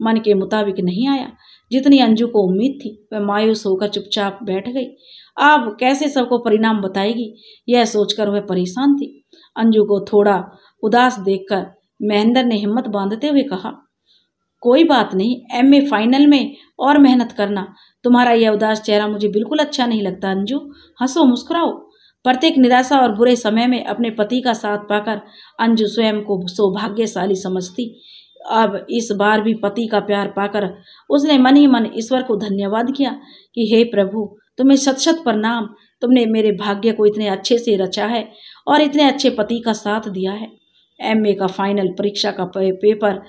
मन के मुताबिक नहीं आया जितनी अंजू को उम्मीद थी वह मायूस होकर चुपचाप बैठ गई अब कैसे सबको परिणाम बताएगी यह सोचकर वह परेशान थी अंजू को थोड़ा उदास देखकर महेंद्र ने हिम्मत बांधते हुए कहा कोई बात नहीं ए फाइनल में और मेहनत करना तुम्हारा यह उदास चेहरा मुझे बिल्कुल अच्छा नहीं लगता अंजू हंसो मुस्कुराओ प्रत्येक निराशा और बुरे समय में अपने पति का साथ पाकर अंजू स्वयं को सौभाग्यशाली समझती अब इस बार भी पति का प्यार पाकर उसने मन ही मन ईश्वर को धन्यवाद किया कि हे प्रभु तुम्हें शत शत प्रणाम तुमने मेरे भाग्य को इतने अच्छे से रचा है और इतने अच्छे पति का साथ दिया है एमए का फाइनल परीक्षा का पेपर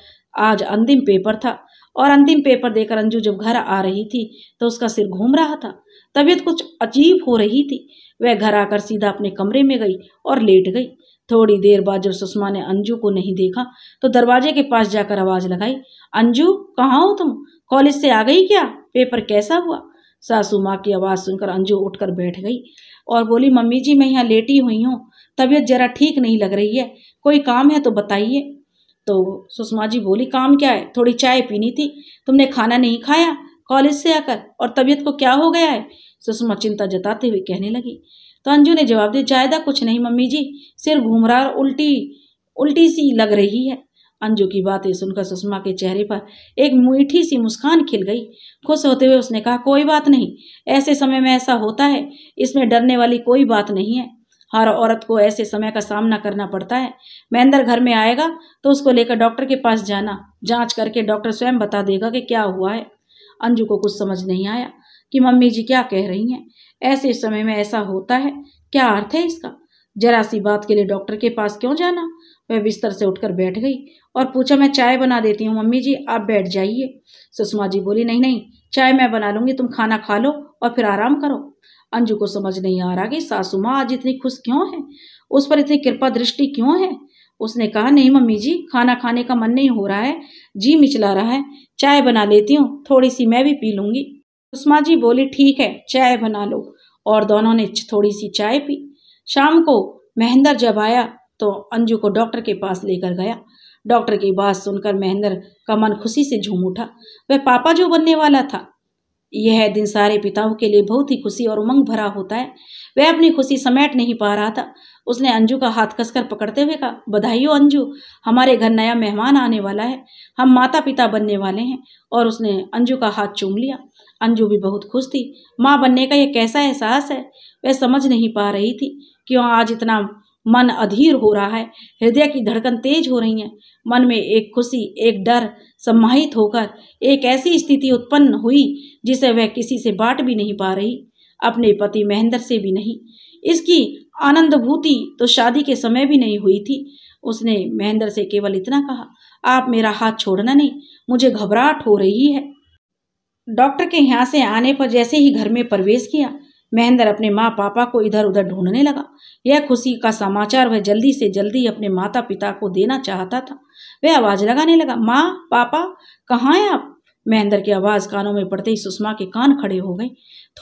आज अंतिम पेपर था और अंतिम पेपर देकर अंजू जब घर आ रही थी तो उसका सिर घूम रहा था तबीयत कुछ अजीब हो रही थी वह घर आकर सीधा अपने कमरे में गई और लेट गई थोड़ी देर बाद जब सुषमा ने अंजू को नहीं देखा तो दरवाजे के पास जाकर आवाज लगाई अंजू कहाँ हो तुम कॉलेज से आ गई क्या पेपर कैसा हुआ सासू माँ की आवाज़ सुनकर अंजू उठकर बैठ गई और बोली मम्मी जी मैं यहाँ लेटी हुई हूँ तबीयत जरा ठीक नहीं लग रही है कोई काम है तो बताइए तो सुषमा जी बोली काम क्या है थोड़ी चाय पीनी थी तुमने खाना नहीं खाया कॉलेज से आकर और तबीयत को क्या हो गया है सुषमा चिंता जताते हुए कहने लगी तो अंजू ने जवाब दिया जायदा कुछ नहीं मम्मी जी सिर घूम रहा और उल्टी उल्टी सी लग रही है अंजू की बातें सुनकर सुषमा के चेहरे पर एक मीठी सी मुस्कान खिल गई खुश होते हुए उसने कहा कोई बात नहीं ऐसे समय में ऐसा होता है इसमें डरने वाली कोई बात नहीं है हर औरत को ऐसे समय का सामना करना पड़ता है महेंद्र घर में आएगा तो उसको लेकर डॉक्टर के पास जाना जांच करके डॉक्टर स्वयं बता देगा कि क्या हुआ है अंजू को कुछ समझ नहीं आया कि मम्मी जी क्या कह रही हैं ऐसे समय में ऐसा होता है क्या अर्थ है इसका जरा सी बात के लिए डॉक्टर के पास क्यों जाना वह बिस्तर से उठकर बैठ गई और पूछा मैं चाय बना देती हूँ मम्मी जी आप बैठ जाइए सुषमा जी बोली नहीं नहीं चाय मैं बना लूँगी तुम खाना खा लो और फिर आराम करो अंजू को समझ नहीं आ रहा कि सासू माँ आज इतनी खुश क्यों है उस पर इतनी कृपा दृष्टि क्यों है उसने कहा नहीं मम्मी जी खाना खाने का मन नहीं हो रहा है जी मिचला रहा है चाय बना लेती हूँ थोड़ी सी मैं भी पी लूंगी सुषमा जी बोली ठीक है चाय बना लो और दोनों ने थोड़ी सी चाय पी शाम को महेंद्र जब आया तो अंजू को डॉक्टर के पास लेकर गया डॉक्टर की बात सुनकर महेंद्र का मन खुशी से झूम उठा वह पापा जो बनने वाला था यह दिन सारे पिताओं के लिए बहुत ही खुशी और उमंग भरा होता है वह अपनी खुशी समेट नहीं पा रहा था उसने अंजू का हाथ कसकर पकड़ते हुए कहा बधाई हो अंजू हमारे घर नया मेहमान आने वाला है हम माता पिता बनने वाले हैं और उसने अंजू का हाथ चूम लिया अंजू भी बहुत खुश थी माँ बनने का यह कैसा एहसास है वह समझ नहीं पा रही थी क्यों आज इतना मन अधीर हो रहा है हृदय की धड़कन तेज हो रही है मन में एक खुशी एक डर समाहित होकर एक ऐसी स्थिति उत्पन्न हुई जिसे वह किसी से बांट भी नहीं पा रही अपने पति महेंद्र से भी नहीं इसकी आनंदभूति तो शादी के समय भी नहीं हुई थी उसने महेंद्र से केवल इतना कहा आप मेरा हाथ छोड़ना नहीं मुझे घबराहट हो रही है डॉक्टर के यहाँ से आने पर जैसे ही घर में प्रवेश किया महेंद्र अपने माँ पापा को इधर उधर ढूंढने लगा यह खुशी का समाचार वह जल्दी से जल्दी अपने माता पिता को देना चाहता था वह आवाज़ लगाने लगा माँ पापा कहाँ हैं आप महेंद्र की आवाज़ कानों में पड़ते ही सुषमा के कान खड़े हो गए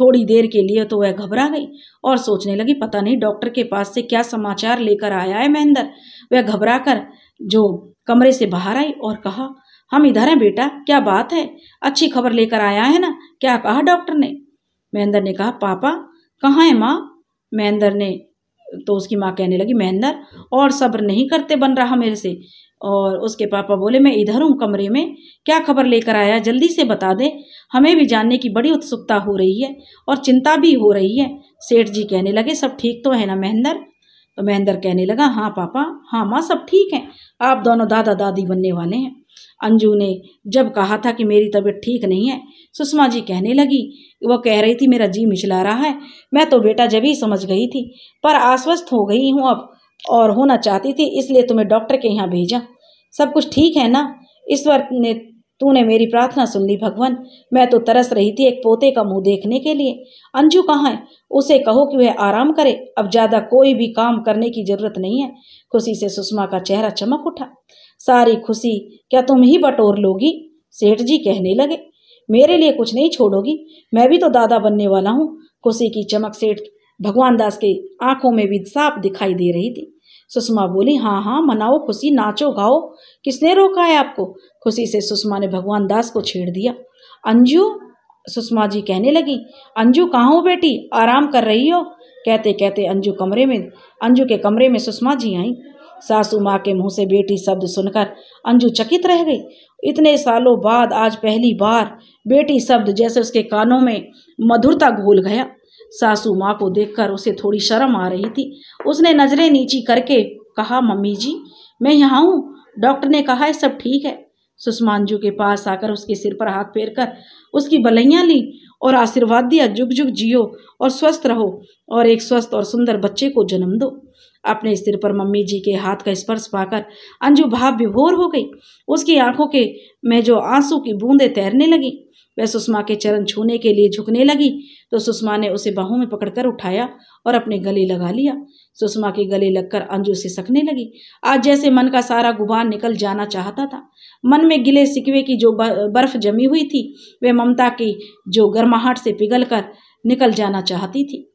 थोड़ी देर के लिए तो वह घबरा गई और सोचने लगी पता नहीं डॉक्टर के पास से क्या समाचार लेकर आया है महेंद्र वह घबरा कर जो कमरे से बाहर आई और कहा हम इधर हैं बेटा क्या बात है अच्छी खबर लेकर आया है ना क्या कहा डॉक्टर ने महेंद्र ने कहा पापा कहाँ है माँ महेंद्र ने तो उसकी माँ कहने लगी महेंद्र और सब्र नहीं करते बन रहा मेरे से और उसके पापा बोले मैं इधर हूँ कमरे में क्या खबर लेकर आया जल्दी से बता दें हमें भी जानने की बड़ी उत्सुकता हो रही है और चिंता भी हो रही है सेठ जी कहने लगे सब ठीक तो है ना महेंद्र तो महेंद्र कहने लगा हाँ पापा हाँ माँ सब ठीक है आप दोनों दादा दादी बनने वाले हैं अंजू ने जब कहा था कि मेरी तबीयत ठीक नहीं है सुषमा जी कहने लगी वो कह रही थी मेरा जी मिचला रहा है मैं तो बेटा जब ही समझ गई थी पर आश्वस्त हो गई हूँ अब और होना चाहती थी इसलिए तुम्हें डॉक्टर के यहाँ भेजा सब कुछ ठीक है ना ईश्वर ने तूने मेरी प्रार्थना सुन ली भगवान मैं तो तरस रही थी एक पोते का मुंह देखने के लिए अंजू कहाँ है उसे कहो कि वह आराम करे अब ज़्यादा कोई भी काम करने की जरूरत नहीं है खुशी से सुषमा का चेहरा चमक उठा सारी खुशी क्या तुम ही बटोर लोगी सेठ जी कहने लगे मेरे लिए कुछ नहीं छोड़ोगी मैं भी तो दादा बनने वाला हूँ खुशी की चमक सेठ भगवान दास की आंखों में भी साफ दिखाई दे रही थी सुषमा बोली हाँ हाँ मनाओ खुशी नाचो गाओ किसने रोका है आपको खुशी से सुषमा ने भगवान दास को छेड़ दिया अंजू सुषमा जी कहने लगी अंजू कहाँ हो बेटी आराम कर रही हो कहते कहते अंजू कमरे में अंजू के कमरे में सुषमा जी आई सासू माँ के मुंह से बेटी शब्द सुनकर अंजू चकित रह गई इतने सालों बाद आज पहली बार बेटी शब्द जैसे उसके कानों में मधुरता घोल गया सासू माँ को देखकर उसे थोड़ी शर्म आ रही थी उसने नज़रें नीची करके कहा मम्मी जी मैं यहाँ हूँ डॉक्टर ने कहा है सब ठीक है सुषमान जू के पास आकर उसके सिर पर हाथ फेर कर उसकी बलैयाँ ली और आशीर्वाद दिया जुग जुग जियो और स्वस्थ रहो और एक स्वस्थ और सुंदर बच्चे को जन्म दो अपने सिर पर मम्मी जी के हाथ का स्पर्श पाकर अंजू भाव विभोर हो गई उसकी आंखों के में जो आंसू की बूंदें तैरने लगी वह सुषमा के चरण छूने के लिए झुकने लगी तो सुषमा ने उसे बाहों में पकड़कर उठाया और अपने गले लगा लिया सुषमा के गले लगकर अंजू से सकने लगी आज जैसे मन का सारा गुबार निकल जाना चाहता था मन में गिले सिकवे की जो बर्फ जमी हुई थी वह ममता की जो गर्माहट से पिघल कर निकल जाना चाहती थी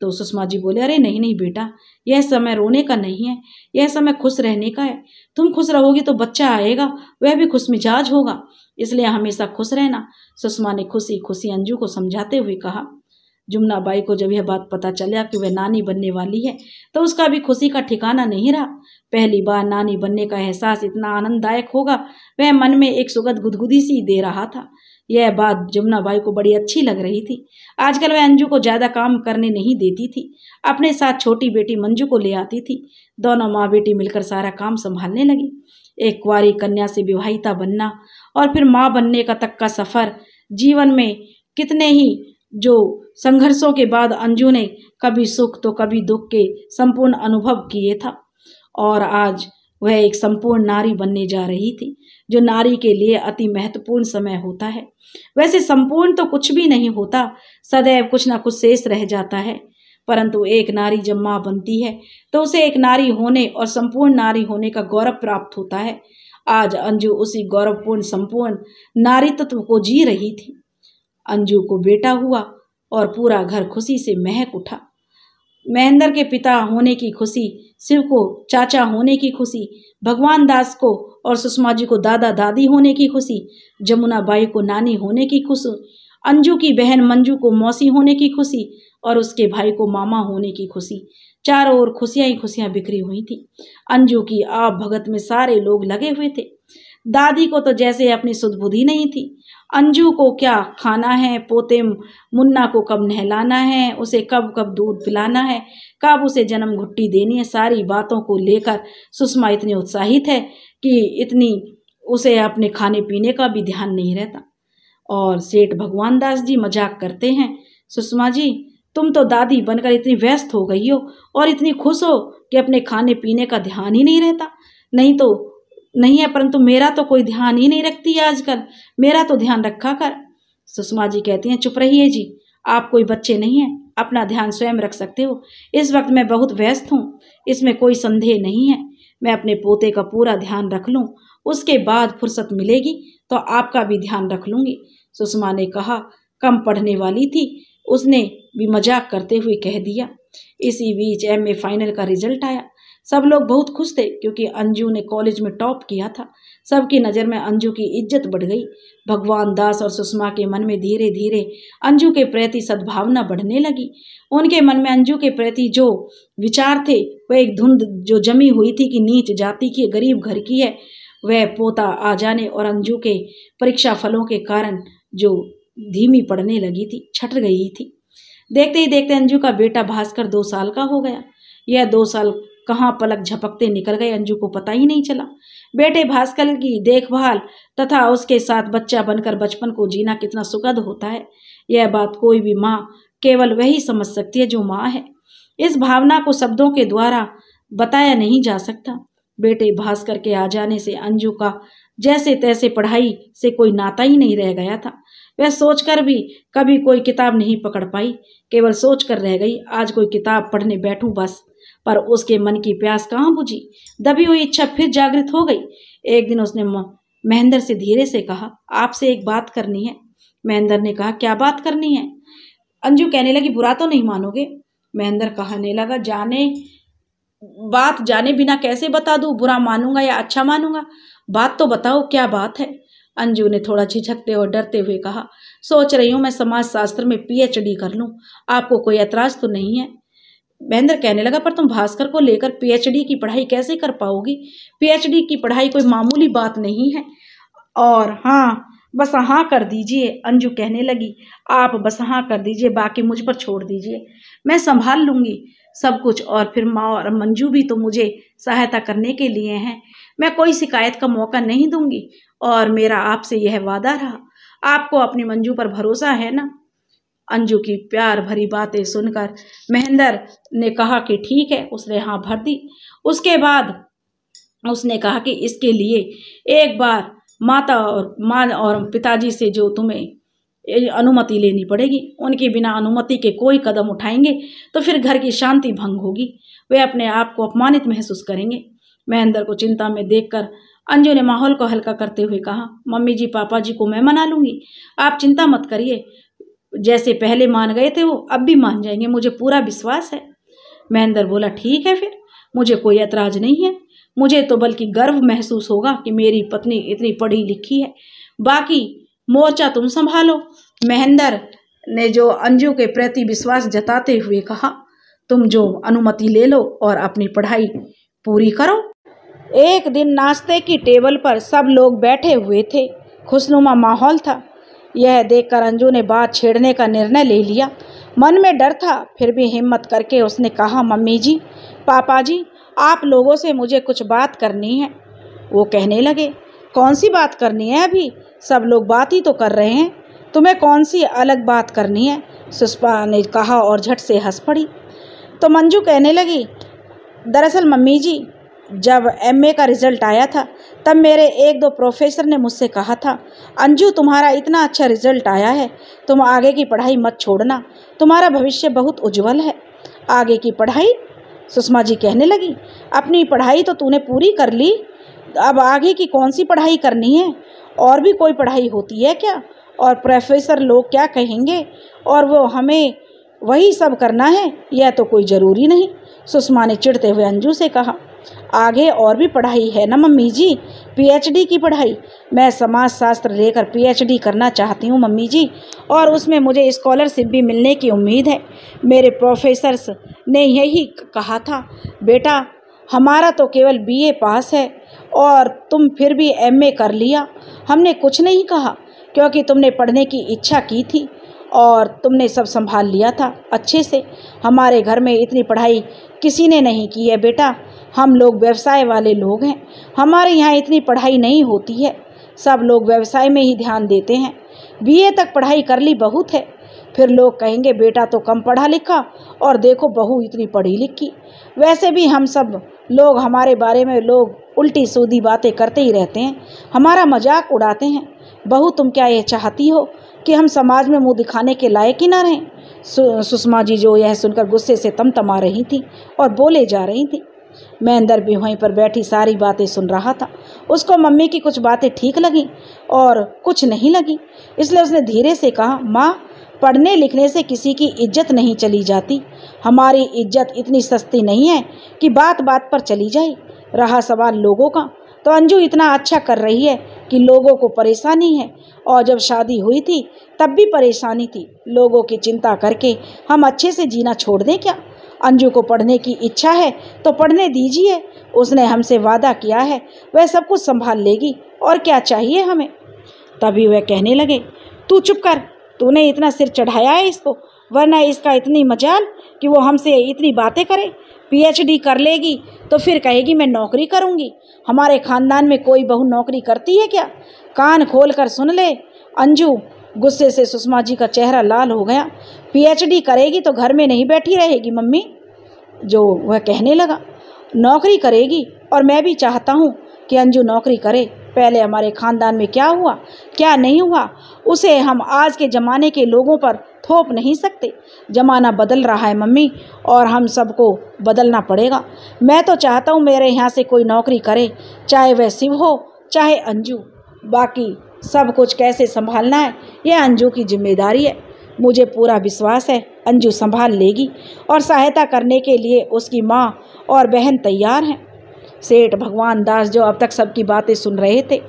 तो सुषमा जी बोले अरे नहीं नहीं बेटा यह समय रोने का नहीं है यह समय खुश रहने का है तुम खुश रहोगी तो बच्चा आएगा वह भी खुश मिजाज होगा इसलिए हमेशा खुश रहना सुषमा ने खुशी खुशी अंजू को समझाते हुए कहा जुमना बाई को जब यह बात पता चला कि वह नानी बनने वाली है तो उसका भी खुशी का ठिकाना नहीं रहा पहली बार नानी बनने का एहसास इतना आनंददायक होगा वह मन में एक सुगत गुदगुदी सी दे रहा था यह बात जमुना बाई को बड़ी अच्छी लग रही थी आजकल वह अंजू को ज़्यादा काम करने नहीं देती थी अपने साथ छोटी बेटी मंजू को ले आती थी दोनों माँ बेटी मिलकर सारा काम संभालने लगी एक कुरी कन्या से विवाहिता बनना और फिर माँ बनने का तक का सफ़र जीवन में कितने ही जो संघर्षों के बाद अंजू ने कभी सुख तो कभी दुख के संपूर्ण अनुभव किए था और आज वह एक संपूर्ण नारी बनने जा रही थी जो नारी के लिए अति महत्वपूर्ण समय होता है वैसे संपूर्ण तो कुछ भी नहीं होता सदैव कुछ ना कुछ शेष रह जाता है परंतु एक नारी जब माँ बनती है तो उसे एक नारी होने और संपूर्ण नारी होने का गौरव प्राप्त होता है आज अंजू उसी गौरवपूर्ण संपूर्ण नारी तत्व को जी रही थी अंजू को बेटा हुआ और पूरा घर खुशी से महक उठा महेंद्र के पिता होने की खुशी शिव को चाचा होने की खुशी भगवान दास को और सुषमा जी को दादा दादी होने की खुशी जमुना बाई को नानी होने की खुशी अंजू की बहन मंजू को मौसी होने की खुशी और उसके भाई को मामा होने की खुशी चारों ओर खुशियाँ ही खुशियाँ बिखरी हुई थी अंजू की आप भगत में सारे लोग लगे हुए थे दादी को तो जैसे अपनी सुदबुद्धि नहीं थी अंजू को क्या खाना है पोते मुन्ना को कब नहलाना है उसे कब कब दूध पिलाना है कब उसे जन्म घुट्टी देनी है सारी बातों को लेकर सुषमा इतनी उत्साहित है कि इतनी उसे अपने खाने पीने का भी ध्यान नहीं रहता और सेठ भगवान दास जी मजाक करते हैं सुषमा जी तुम तो दादी बनकर इतनी व्यस्त हो गई हो और इतनी खुश हो कि अपने खाने पीने का ध्यान ही नहीं रहता नहीं तो नहीं है परंतु मेरा तो कोई ध्यान ही नहीं रखती आजकल मेरा तो ध्यान रखा कर सुषमा जी कहती हैं चुप रहिए है जी आप कोई बच्चे नहीं हैं अपना ध्यान स्वयं रख सकते हो इस वक्त मैं बहुत व्यस्त हूँ इसमें कोई संदेह नहीं है मैं अपने पोते का पूरा ध्यान रख लूँ उसके बाद फुर्सत मिलेगी तो आपका भी ध्यान रख लूँगी सुषमा ने कहा कम पढ़ने वाली थी उसने भी मजाक करते हुए कह दिया इसी बीच एम ए फाइनल का रिजल्ट आया सब लोग बहुत खुश थे क्योंकि अंजू ने कॉलेज में टॉप किया था सबकी नज़र में अंजू की इज्जत बढ़ गई भगवान दास और सुषमा के मन में धीरे धीरे अंजू के प्रति सद्भावना बढ़ने लगी उनके मन में अंजू के प्रति जो विचार थे वह एक धुंध जो जमी हुई थी कि नीच जाति की गरीब घर की है वह पोता आ जाने और अंजू के परीक्षा फलों के कारण जो धीमी पड़ने लगी थी छट गई थी देखते ही देखते अंजू का बेटा भास्कर दो साल का हो गया यह दो साल कहाँ पलक झपकते निकल गए अंजू को पता ही नहीं चला बेटे भास्कर की देखभाल तथा उसके साथ बच्चा बनकर बचपन को जीना कितना सुखद होता है यह बात कोई भी माँ केवल वही समझ सकती है जो माँ है इस भावना को शब्दों के द्वारा बताया नहीं जा सकता बेटे भास्कर के आ जाने से अंजू का जैसे तैसे पढ़ाई से कोई नाता ही नहीं रह गया था वह सोचकर भी कभी कोई किताब नहीं पकड़ पाई केवल सोच कर रह गई आज कोई किताब पढ़ने बैठूं बस पर उसके मन की प्यास कहाँ बुझी दबी हुई इच्छा फिर जागृत हो गई एक दिन उसने महेंद्र से धीरे से कहा आपसे एक बात करनी है महेंद्र ने कहा क्या बात करनी है अंजू कहने लगी बुरा तो नहीं मानोगे महेंद्र कहने लगा जाने बात जाने बिना कैसे बता दूँ बुरा मानूंगा या अच्छा मानूंगा बात तो बताओ क्या बात है अंजू ने थोड़ा झिझकते और डरते हुए कहा सोच रही हूँ मैं समाज शास्त्र में पीएचडी कर लूँ आपको कोई ऐतराज तो नहीं है महेंद्र कहने लगा पर तुम भास्कर को लेकर पीएचडी की पढ़ाई कैसे कर पाओगी पीएचडी की पढ़ाई कोई मामूली बात नहीं है और हाँ बस हाँ कर दीजिए अंजू कहने लगी आप बस हाँ कर दीजिए बाकी मुझ पर छोड़ दीजिए मैं संभाल लूँगी सब कुछ और फिर माँ और मंजू भी तो मुझे सहायता करने के लिए हैं मैं कोई शिकायत का मौका नहीं दूंगी और मेरा आपसे यह वादा रहा आपको अपनी मंजू पर भरोसा है ना अंजू की प्यार भरी बातें सुनकर महेंद्र ने कहा कि ठीक है उसने हाँ भर दी उसके बाद उसने कहा कि इसके लिए एक बार माता और माँ और पिताजी से जो तुम्हें अनुमति लेनी पड़ेगी उनके बिना अनुमति के कोई कदम उठाएंगे तो फिर घर की शांति भंग होगी वे अपने आप को अपमानित महसूस करेंगे महेंद्र को चिंता में देखकर अंजू ने माहौल को हल्का करते हुए कहा मम्मी जी पापा जी को मैं मना लूँगी आप चिंता मत करिए जैसे पहले मान गए थे वो अब भी मान जाएंगे मुझे पूरा विश्वास है महेंद्र बोला ठीक है फिर मुझे कोई ऐतराज नहीं है मुझे तो बल्कि गर्व महसूस होगा कि मेरी पत्नी इतनी पढ़ी लिखी है बाकी मोर्चा तुम संभालो महेंद्र ने जो अंजू के प्रति विश्वास जताते हुए कहा तुम जो अनुमति ले लो और अपनी पढ़ाई पूरी करो एक दिन नाश्ते की टेबल पर सब लोग बैठे हुए थे खुशनुमा माहौल था यह देखकर अंजू ने बात छेड़ने का निर्णय ले लिया मन में डर था फिर भी हिम्मत करके उसने कहा मम्मी जी पापा जी आप लोगों से मुझे कुछ बात करनी है वो कहने लगे कौन सी बात करनी है अभी सब लोग बात ही तो कर रहे हैं तुम्हें कौन सी अलग बात करनी है सुषमा ने कहा और झट से हंस पड़ी तो मंजू कहने लगी दरअसल मम्मी जी जब एमए का रिज़ल्ट आया था तब मेरे एक दो प्रोफेसर ने मुझसे कहा था अंजू तुम्हारा इतना अच्छा रिज़ल्ट आया है तुम आगे की पढ़ाई मत छोड़ना तुम्हारा भविष्य बहुत उज्जवल है आगे की पढ़ाई सुषमा जी कहने लगी अपनी पढ़ाई तो तूने पूरी कर ली अब आगे की कौन सी पढ़ाई करनी है और भी कोई पढ़ाई होती है क्या और प्रोफेसर लोग क्या कहेंगे और वो हमें वही सब करना है यह तो कोई ज़रूरी नहीं सुषमा ने चिढ़ते हुए अंजू से कहा आगे और भी पढ़ाई है ना मम्मी जी पीएचडी की पढ़ाई मैं समाज शास्त्र लेकर पीएचडी करना चाहती हूँ मम्मी जी और उसमें मुझे स्कॉलरशिप भी मिलने की उम्मीद है मेरे प्रोफेसर्स ने यही कहा था बेटा हमारा तो केवल बीए पास है और तुम फिर भी एमए कर लिया हमने कुछ नहीं कहा क्योंकि तुमने पढ़ने की इच्छा की थी और तुमने सब संभाल लिया था अच्छे से हमारे घर में इतनी पढ़ाई किसी ने नहीं की है बेटा हम लोग व्यवसाय वाले लोग हैं हमारे यहाँ इतनी पढ़ाई नहीं होती है सब लोग व्यवसाय में ही ध्यान देते हैं बीए तक पढ़ाई कर ली बहुत है फिर लोग कहेंगे बेटा तो कम पढ़ा लिखा और देखो बहू इतनी पढ़ी लिखी वैसे भी हम सब लोग हमारे बारे में लोग उल्टी सूदी बातें करते ही रहते हैं हमारा मजाक उड़ाते हैं बहू तुम क्या यह चाहती हो कि हम समाज में मुंह दिखाने के लायक ही ना रहें सुषमा जी जो यह सुनकर गुस्से से तम तमा रही थी और बोले जा रही थी मैं अंदर भी वहीं पर बैठी सारी बातें सुन रहा था उसको मम्मी की कुछ बातें ठीक लगीं और कुछ नहीं लगी इसलिए उसने धीरे से कहा माँ पढ़ने लिखने से किसी की इज्जत नहीं चली जाती हमारी इज्जत इतनी सस्ती नहीं है कि बात बात पर चली जाए रहा सवाल लोगों का तो अंजू इतना अच्छा कर रही है कि लोगों को परेशानी है और जब शादी हुई थी तब भी परेशानी थी लोगों की चिंता करके हम अच्छे से जीना छोड़ दें क्या अंजू को पढ़ने की इच्छा है तो पढ़ने दीजिए उसने हमसे वादा किया है वह सब कुछ संभाल लेगी और क्या चाहिए हमें तभी वह कहने लगे तू चुप कर तूने इतना सिर चढ़ाया है इसको वरना इसका इतनी मजाल कि वो हमसे इतनी बातें करे पीएचडी कर लेगी तो फिर कहेगी मैं नौकरी करूँगी हमारे ख़ानदान में कोई बहू नौकरी करती है क्या कान खोल कर सुन ले अंजू गुस्से से सुषमा जी का चेहरा लाल हो गया पीएचडी करेगी तो घर में नहीं बैठी रहेगी मम्मी जो वह कहने लगा नौकरी करेगी और मैं भी चाहता हूँ कि अंजू नौकरी करे पहले हमारे ख़ानदान में क्या हुआ क्या नहीं हुआ उसे हम आज के ज़माने के लोगों पर थोप नहीं सकते ज़माना बदल रहा है मम्मी और हम सबको बदलना पड़ेगा मैं तो चाहता हूँ मेरे यहाँ से कोई नौकरी करे चाहे वह शिव हो चाहे अंजू बाकी सब कुछ कैसे संभालना है यह अंजू की जिम्मेदारी है मुझे पूरा विश्वास है अंजू संभाल लेगी और सहायता करने के लिए उसकी माँ और बहन तैयार हैं सेठ भगवान दास जो अब तक सबकी बातें सुन रहे थे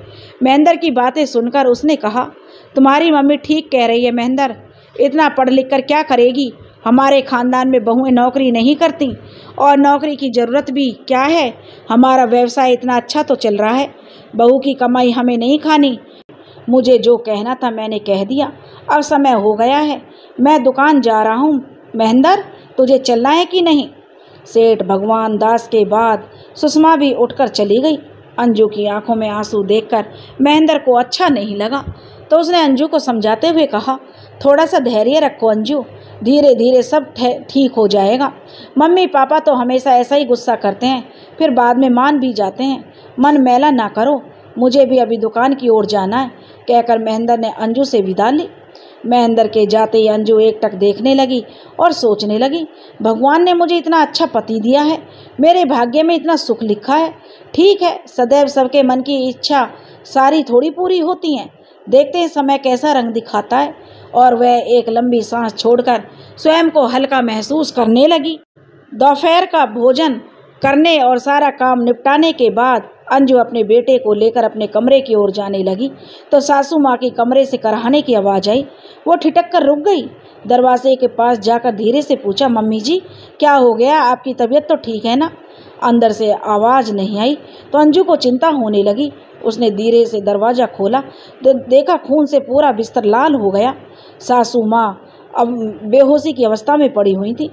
महेंद्र की बातें सुनकर उसने कहा तुम्हारी मम्मी ठीक कह रही है महेंद्र इतना पढ़ लिख कर क्या करेगी हमारे ख़ानदान में बहुएं नौकरी नहीं करती और नौकरी की ज़रूरत भी क्या है हमारा व्यवसाय इतना अच्छा तो चल रहा है बहू की कमाई हमें नहीं खानी मुझे जो कहना था मैंने कह दिया अब समय हो गया है मैं दुकान जा रहा हूँ महेंद्र तुझे चलना है कि नहीं सेठ भगवान दास के बाद सुषमा भी उठकर चली गई अंजू की आंखों में आंसू देखकर महेंद्र को अच्छा नहीं लगा तो उसने अंजू को समझाते हुए कहा थोड़ा सा धैर्य रखो अंजू धीरे धीरे सब ठीक हो जाएगा मम्मी पापा तो हमेशा ऐसा ही गुस्सा करते हैं फिर बाद में मान भी जाते हैं मन मैला ना करो मुझे भी अभी दुकान की ओर जाना है कहकर महेंद्र ने अंजू से विदा ली महेंद्र के जाते ही अंजू एकटक देखने लगी और सोचने लगी भगवान ने मुझे इतना अच्छा पति दिया है मेरे भाग्य में इतना सुख लिखा है ठीक है सदैव सबके मन की इच्छा सारी थोड़ी पूरी होती हैं देखते हैं समय कैसा रंग दिखाता है और वह एक लंबी सांस छोड़कर स्वयं को हल्का महसूस करने लगी दोपहर का भोजन करने और सारा काम निपटाने के बाद अंजू अपने बेटे को लेकर अपने कमरे की ओर जाने लगी तो सासू माँ के कमरे से करहाने की आवाज़ आई वो ठिटक कर रुक गई दरवाजे के पास जाकर धीरे से पूछा मम्मी जी क्या हो गया आपकी तबीयत तो ठीक है ना अंदर से आवाज़ नहीं आई तो अंजू को चिंता होने लगी उसने धीरे से दरवाज़ा खोला तो देखा खून से पूरा बिस्तर लाल हो गया सासू माँ अब बेहोशी की अवस्था में पड़ी हुई थी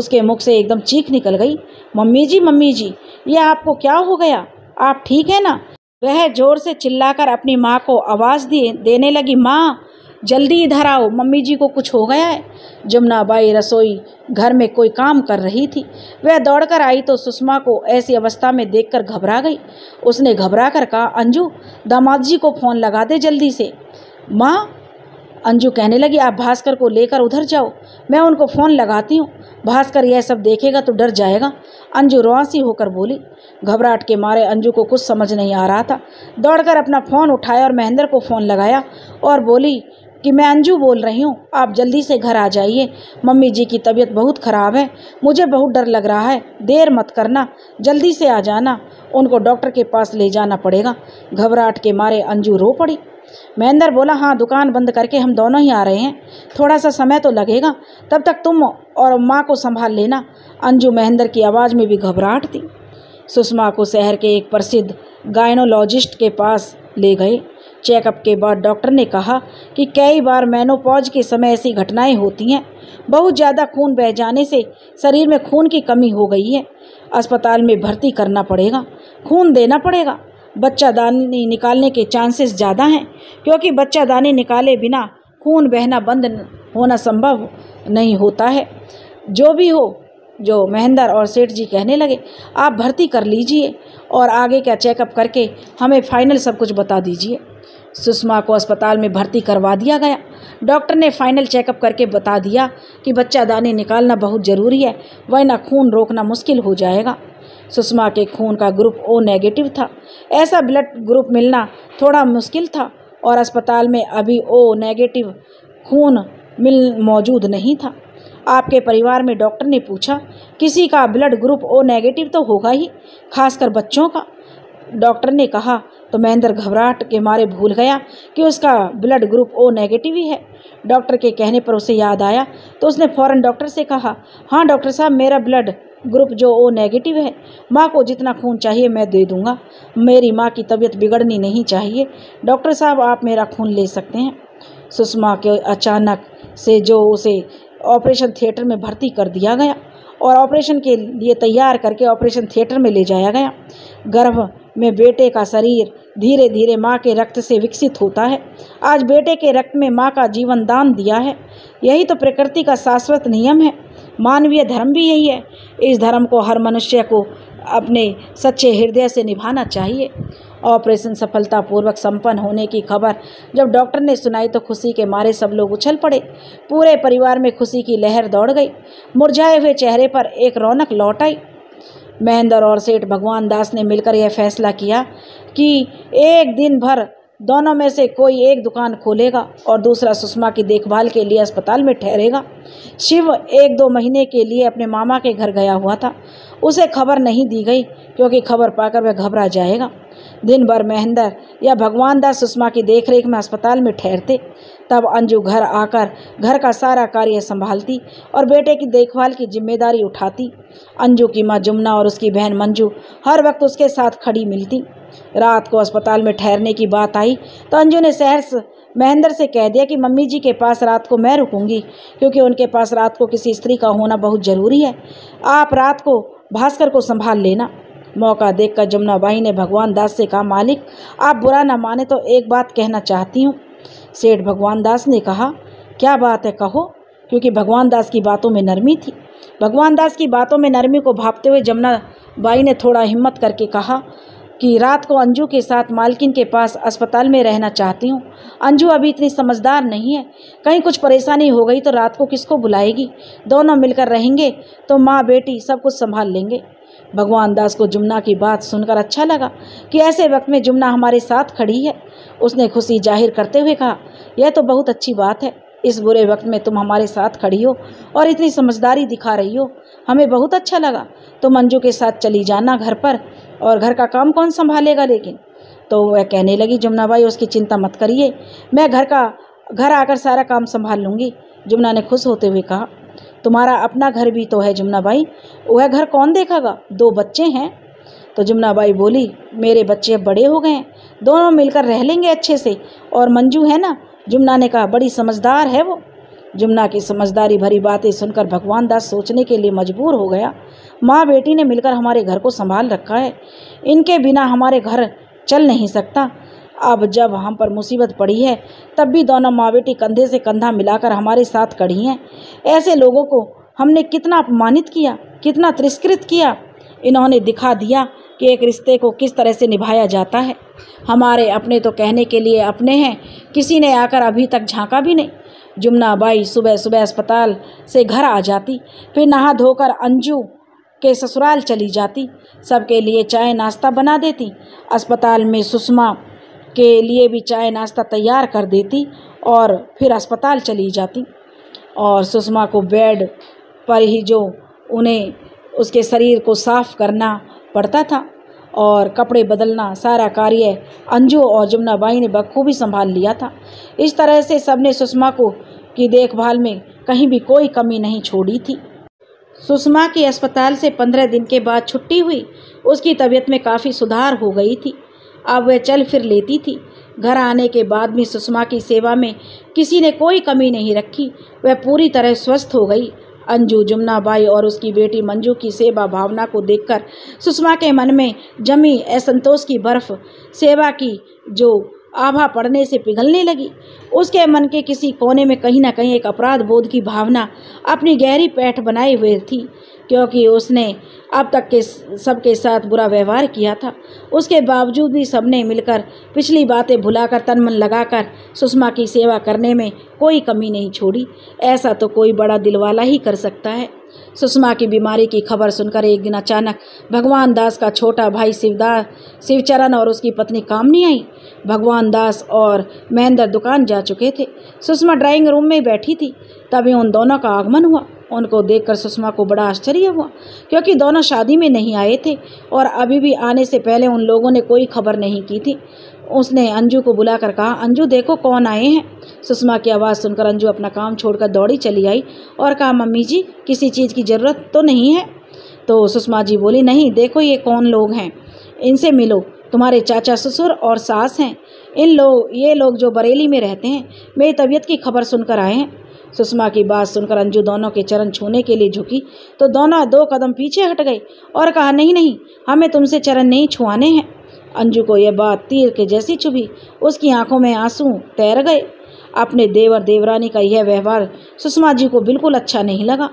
उसके मुख से एकदम चीख निकल गई मम्मी जी मम्मी जी यह आपको क्या हो गया आप ठीक है ना वह जोर से चिल्लाकर अपनी माँ को आवाज़ दिए देने लगी माँ जल्दी इधर आओ मम्मी जी को कुछ हो गया है जमुना बाई रसोई घर में कोई काम कर रही थी वह दौड़कर आई तो सुषमा को ऐसी अवस्था में देखकर घबरा गई उसने घबरा कर कहा अंजू दामाद जी को फ़ोन लगा दे जल्दी से माँ अंजू कहने लगी आप भास्कर को लेकर उधर जाओ मैं उनको फ़ोन लगाती हूँ भास्कर यह सब देखेगा तो डर जाएगा अंजू रोसी होकर बोली घबराहट के मारे अंजू को कुछ समझ नहीं आ रहा था दौड़कर अपना फ़ोन उठाया और महेंद्र को फ़ोन लगाया और बोली कि मैं अंजू बोल रही हूँ आप जल्दी से घर आ जाइए मम्मी जी की तबीयत बहुत ख़राब है मुझे बहुत डर लग रहा है देर मत करना जल्दी से आ जाना उनको डॉक्टर के पास ले जाना पड़ेगा घबराहट के मारे अंजू रो पड़ी महेंद्र बोला हाँ दुकान बंद करके हम दोनों ही आ रहे हैं थोड़ा सा समय तो लगेगा तब तक तुम और माँ को संभाल लेना अंजू महेंद्र की आवाज़ में भी घबराहट थी सुषमा को शहर के एक प्रसिद्ध गायनोलॉजिस्ट के पास ले गए चेकअप के बाद डॉक्टर ने कहा कि कई बार मैनोपॉज के समय ऐसी घटनाएं होती हैं बहुत ज़्यादा खून बह जाने से शरीर में खून की कमी हो गई है अस्पताल में भर्ती करना पड़ेगा खून देना पड़ेगा बच्चादानी निकालने के चांसेस ज़्यादा हैं क्योंकि बच्चादानी निकाले बिना खून बहना बंद होना संभव नहीं होता है जो भी हो जो महेंद्र और सेठ जी कहने लगे आप भर्ती कर लीजिए और आगे का चेकअप करके हमें फाइनल सब कुछ बता दीजिए सुषमा को अस्पताल में भर्ती करवा दिया गया डॉक्टर ने फाइनल चेकअप करके बता दिया कि बच्चा दाने निकालना बहुत ज़रूरी है वरना खून रोकना मुश्किल हो जाएगा सुषमा के खून का ग्रुप ओ नेगेटिव था ऐसा ब्लड ग्रुप मिलना थोड़ा मुश्किल था और अस्पताल में अभी ओ नेगेटिव खून मिल मौजूद नहीं था आपके परिवार में डॉक्टर ने पूछा किसी का ब्लड ग्रुप ओ नेगेटिव तो होगा ही खासकर बच्चों का डॉक्टर ने कहा तो महेंद्र घबराहट के मारे भूल गया कि उसका ब्लड ग्रुप ओ नेगेटिव ही है डॉक्टर के कहने पर उसे याद आया तो उसने फ़ौरन डॉक्टर से कहा हाँ डॉक्टर साहब मेरा ब्लड ग्रुप जो ओ नेगेटिव है माँ को जितना खून चाहिए मैं दे दूँगा मेरी माँ की तबीयत बिगड़नी नहीं चाहिए डॉक्टर साहब आप मेरा खून ले सकते हैं सुषमा के अचानक से जो उसे ऑपरेशन थिएटर में भर्ती कर दिया गया और ऑपरेशन के लिए तैयार करके ऑपरेशन थिएटर में ले जाया गया गर्भ में बेटे का शरीर धीरे धीरे माँ के रक्त से विकसित होता है आज बेटे के रक्त में माँ का जीवन दान दिया है यही तो प्रकृति का शाश्वत नियम है मानवीय धर्म भी यही है इस धर्म को हर मनुष्य को अपने सच्चे हृदय से निभाना चाहिए ऑपरेशन सफलतापूर्वक संपन्न होने की खबर जब डॉक्टर ने सुनाई तो खुशी के मारे सब लोग उछल पड़े पूरे परिवार में खुशी की लहर दौड़ गई मुरझाए हुए चेहरे पर एक रौनक लौट आई महेंद्र और सेठ भगवान दास ने मिलकर यह फैसला किया कि एक दिन भर दोनों में से कोई एक दुकान खोलेगा और दूसरा सुषमा की देखभाल के लिए अस्पताल में ठहरेगा शिव एक दो महीने के लिए अपने मामा के घर गया हुआ था उसे खबर नहीं दी गई क्योंकि खबर पाकर वह घबरा जाएगा दिन भर महेंद्र या भगवान दास सुषमा की देखरेख में अस्पताल में ठहरते तब अंजू घर आकर घर का सारा कार्य संभालती और बेटे की देखभाल की जिम्मेदारी उठाती अंजू की माँ जुमना और उसकी बहन मंजू हर वक्त उसके साथ खड़ी मिलती रात को अस्पताल में ठहरने की बात आई तो अंजू ने शहर महेंद्र से कह दिया कि मम्मी जी के पास रात को मैं रुकूंगी क्योंकि उनके पास रात को किसी स्त्री का होना बहुत ज़रूरी है आप रात को भास्कर को संभाल लेना मौका देखकर जमुना बाई ने भगवान दास से कहा मालिक आप बुरा ना माने तो एक बात कहना चाहती हूँ सेठ भगवान दास ने कहा क्या बात है कहो क्योंकि भगवान दास की बातों में नरमी थी भगवान दास की बातों में नरमी को भापते हुए जमुना बाई ने थोड़ा हिम्मत करके कहा कि रात को अंजू के साथ मालकिन के पास अस्पताल में रहना चाहती हूँ अंजू अभी इतनी समझदार नहीं है कहीं कुछ परेशानी हो गई तो रात को किसको बुलाएगी दोनों मिलकर रहेंगे तो माँ बेटी सब कुछ संभाल लेंगे भगवान दास को जुमना की बात सुनकर अच्छा लगा कि ऐसे वक्त में जुमना हमारे साथ खड़ी है उसने खुशी जाहिर करते हुए कहा यह तो बहुत अच्छी बात है इस बुरे वक्त में तुम हमारे साथ खड़ी हो और इतनी समझदारी दिखा रही हो हमें बहुत अच्छा लगा तो मंजू के साथ चली जाना घर पर और घर का काम कौन संभालेगा लेकिन तो वह कहने लगी जुमना भाई उसकी चिंता मत करिए मैं घर का घर आकर सारा काम संभाल लूँगी जुमना ने खुश होते हुए कहा तुम्हारा अपना घर भी तो है जुमना भाई वह घर कौन देखेगा दो बच्चे हैं तो जुमना बाई बोली मेरे बच्चे बड़े हो गए दोनों मिलकर रह लेंगे अच्छे से और मंजू है ना जुमना ने कहा बड़ी समझदार है वो जुमना की समझदारी भरी बातें सुनकर भगवान दास सोचने के लिए मजबूर हो गया माँ बेटी ने मिलकर हमारे घर को संभाल रखा है इनके बिना हमारे घर चल नहीं सकता अब जब हम पर मुसीबत पड़ी है तब भी दोनों माँ बेटी कंधे से कंधा मिलाकर हमारे साथ खड़ी हैं ऐसे लोगों को हमने कितना अपमानित किया कितना तिरस्कृत किया इन्होंने दिखा दिया कि एक रिश्ते को किस तरह से निभाया जाता है हमारे अपने तो कहने के लिए अपने हैं किसी ने आकर अभी तक झांका भी नहीं जुमना बाई सुबह सुबह अस्पताल से घर आ जाती फिर नहा धोकर अंजू के ससुराल चली जाती सबके लिए चाय नाश्ता बना देती अस्पताल में सुषमा के लिए भी चाय नाश्ता तैयार कर देती और फिर अस्पताल चली जाती और सुषमा को बेड पर ही जो उन्हें उसके शरीर को साफ करना पड़ता था और कपड़े बदलना सारा कार्य अंजू और बाई ने बखूबी संभाल लिया था इस तरह से सबने सुषमा को की देखभाल में कहीं भी कोई कमी नहीं छोड़ी थी सुषमा की अस्पताल से पंद्रह दिन के बाद छुट्टी हुई उसकी तबीयत में काफ़ी सुधार हो गई थी अब वह चल फिर लेती थी घर आने के बाद भी सुषमा की सेवा में किसी ने कोई कमी नहीं रखी वह पूरी तरह स्वस्थ हो गई अंजू जुमनाबाई और उसकी बेटी मंजू की सेवा भावना को देखकर सुषमा के मन में जमी असंतोष की बर्फ सेवा की जो आभा पड़ने से पिघलने लगी उसके मन के किसी कोने में कहीं ना कहीं एक अपराध बोध की भावना अपनी गहरी पैठ बनाए हुए थी क्योंकि उसने अब तक के सबके साथ बुरा व्यवहार किया था उसके बावजूद भी सबने मिलकर पिछली बातें भुलाकर तन मन लगाकर सुषमा की सेवा करने में कोई कमी नहीं छोड़ी ऐसा तो कोई बड़ा दिलवाला ही कर सकता है सुषमा की बीमारी की खबर सुनकर एक दिन अचानक भगवान दास का छोटा भाई शिवदास शिवचरण और उसकी पत्नी कामनी आई भगवान दास और महेंद्र दुकान जा चुके थे सुषमा ड्राइंग रूम में बैठी थी तभी उन दोनों का आगमन हुआ उनको देखकर सुषमा को बड़ा आश्चर्य हुआ क्योंकि दोनों शादी में नहीं आए थे और अभी भी आने से पहले उन लोगों ने कोई खबर नहीं की थी उसने अंजू को बुलाकर कहा अंजू देखो कौन आए हैं सुषमा की आवाज़ सुनकर अंजू अपना काम छोड़कर दौड़ी चली आई और कहा मम्मी जी किसी चीज़ की ज़रूरत तो नहीं है तो सुषमा जी बोली नहीं देखो ये कौन लोग हैं इनसे मिलो तुम्हारे चाचा ससुर और सास हैं इन लोग ये लोग जो बरेली में रहते हैं मेरी तबीयत की खबर सुनकर आए हैं सुषमा की बात सुनकर अंजू दोनों के चरण छूने के लिए झुकी तो दोनों दो कदम पीछे हट गए और कहा नहीं नहीं हमें तुमसे चरण नहीं छुआने हैं अंजू को यह बात तीर के जैसी छुभी उसकी आंखों में आंसू तैर गए अपने देवर देवरानी का यह व्यवहार सुषमा जी को बिल्कुल अच्छा नहीं लगा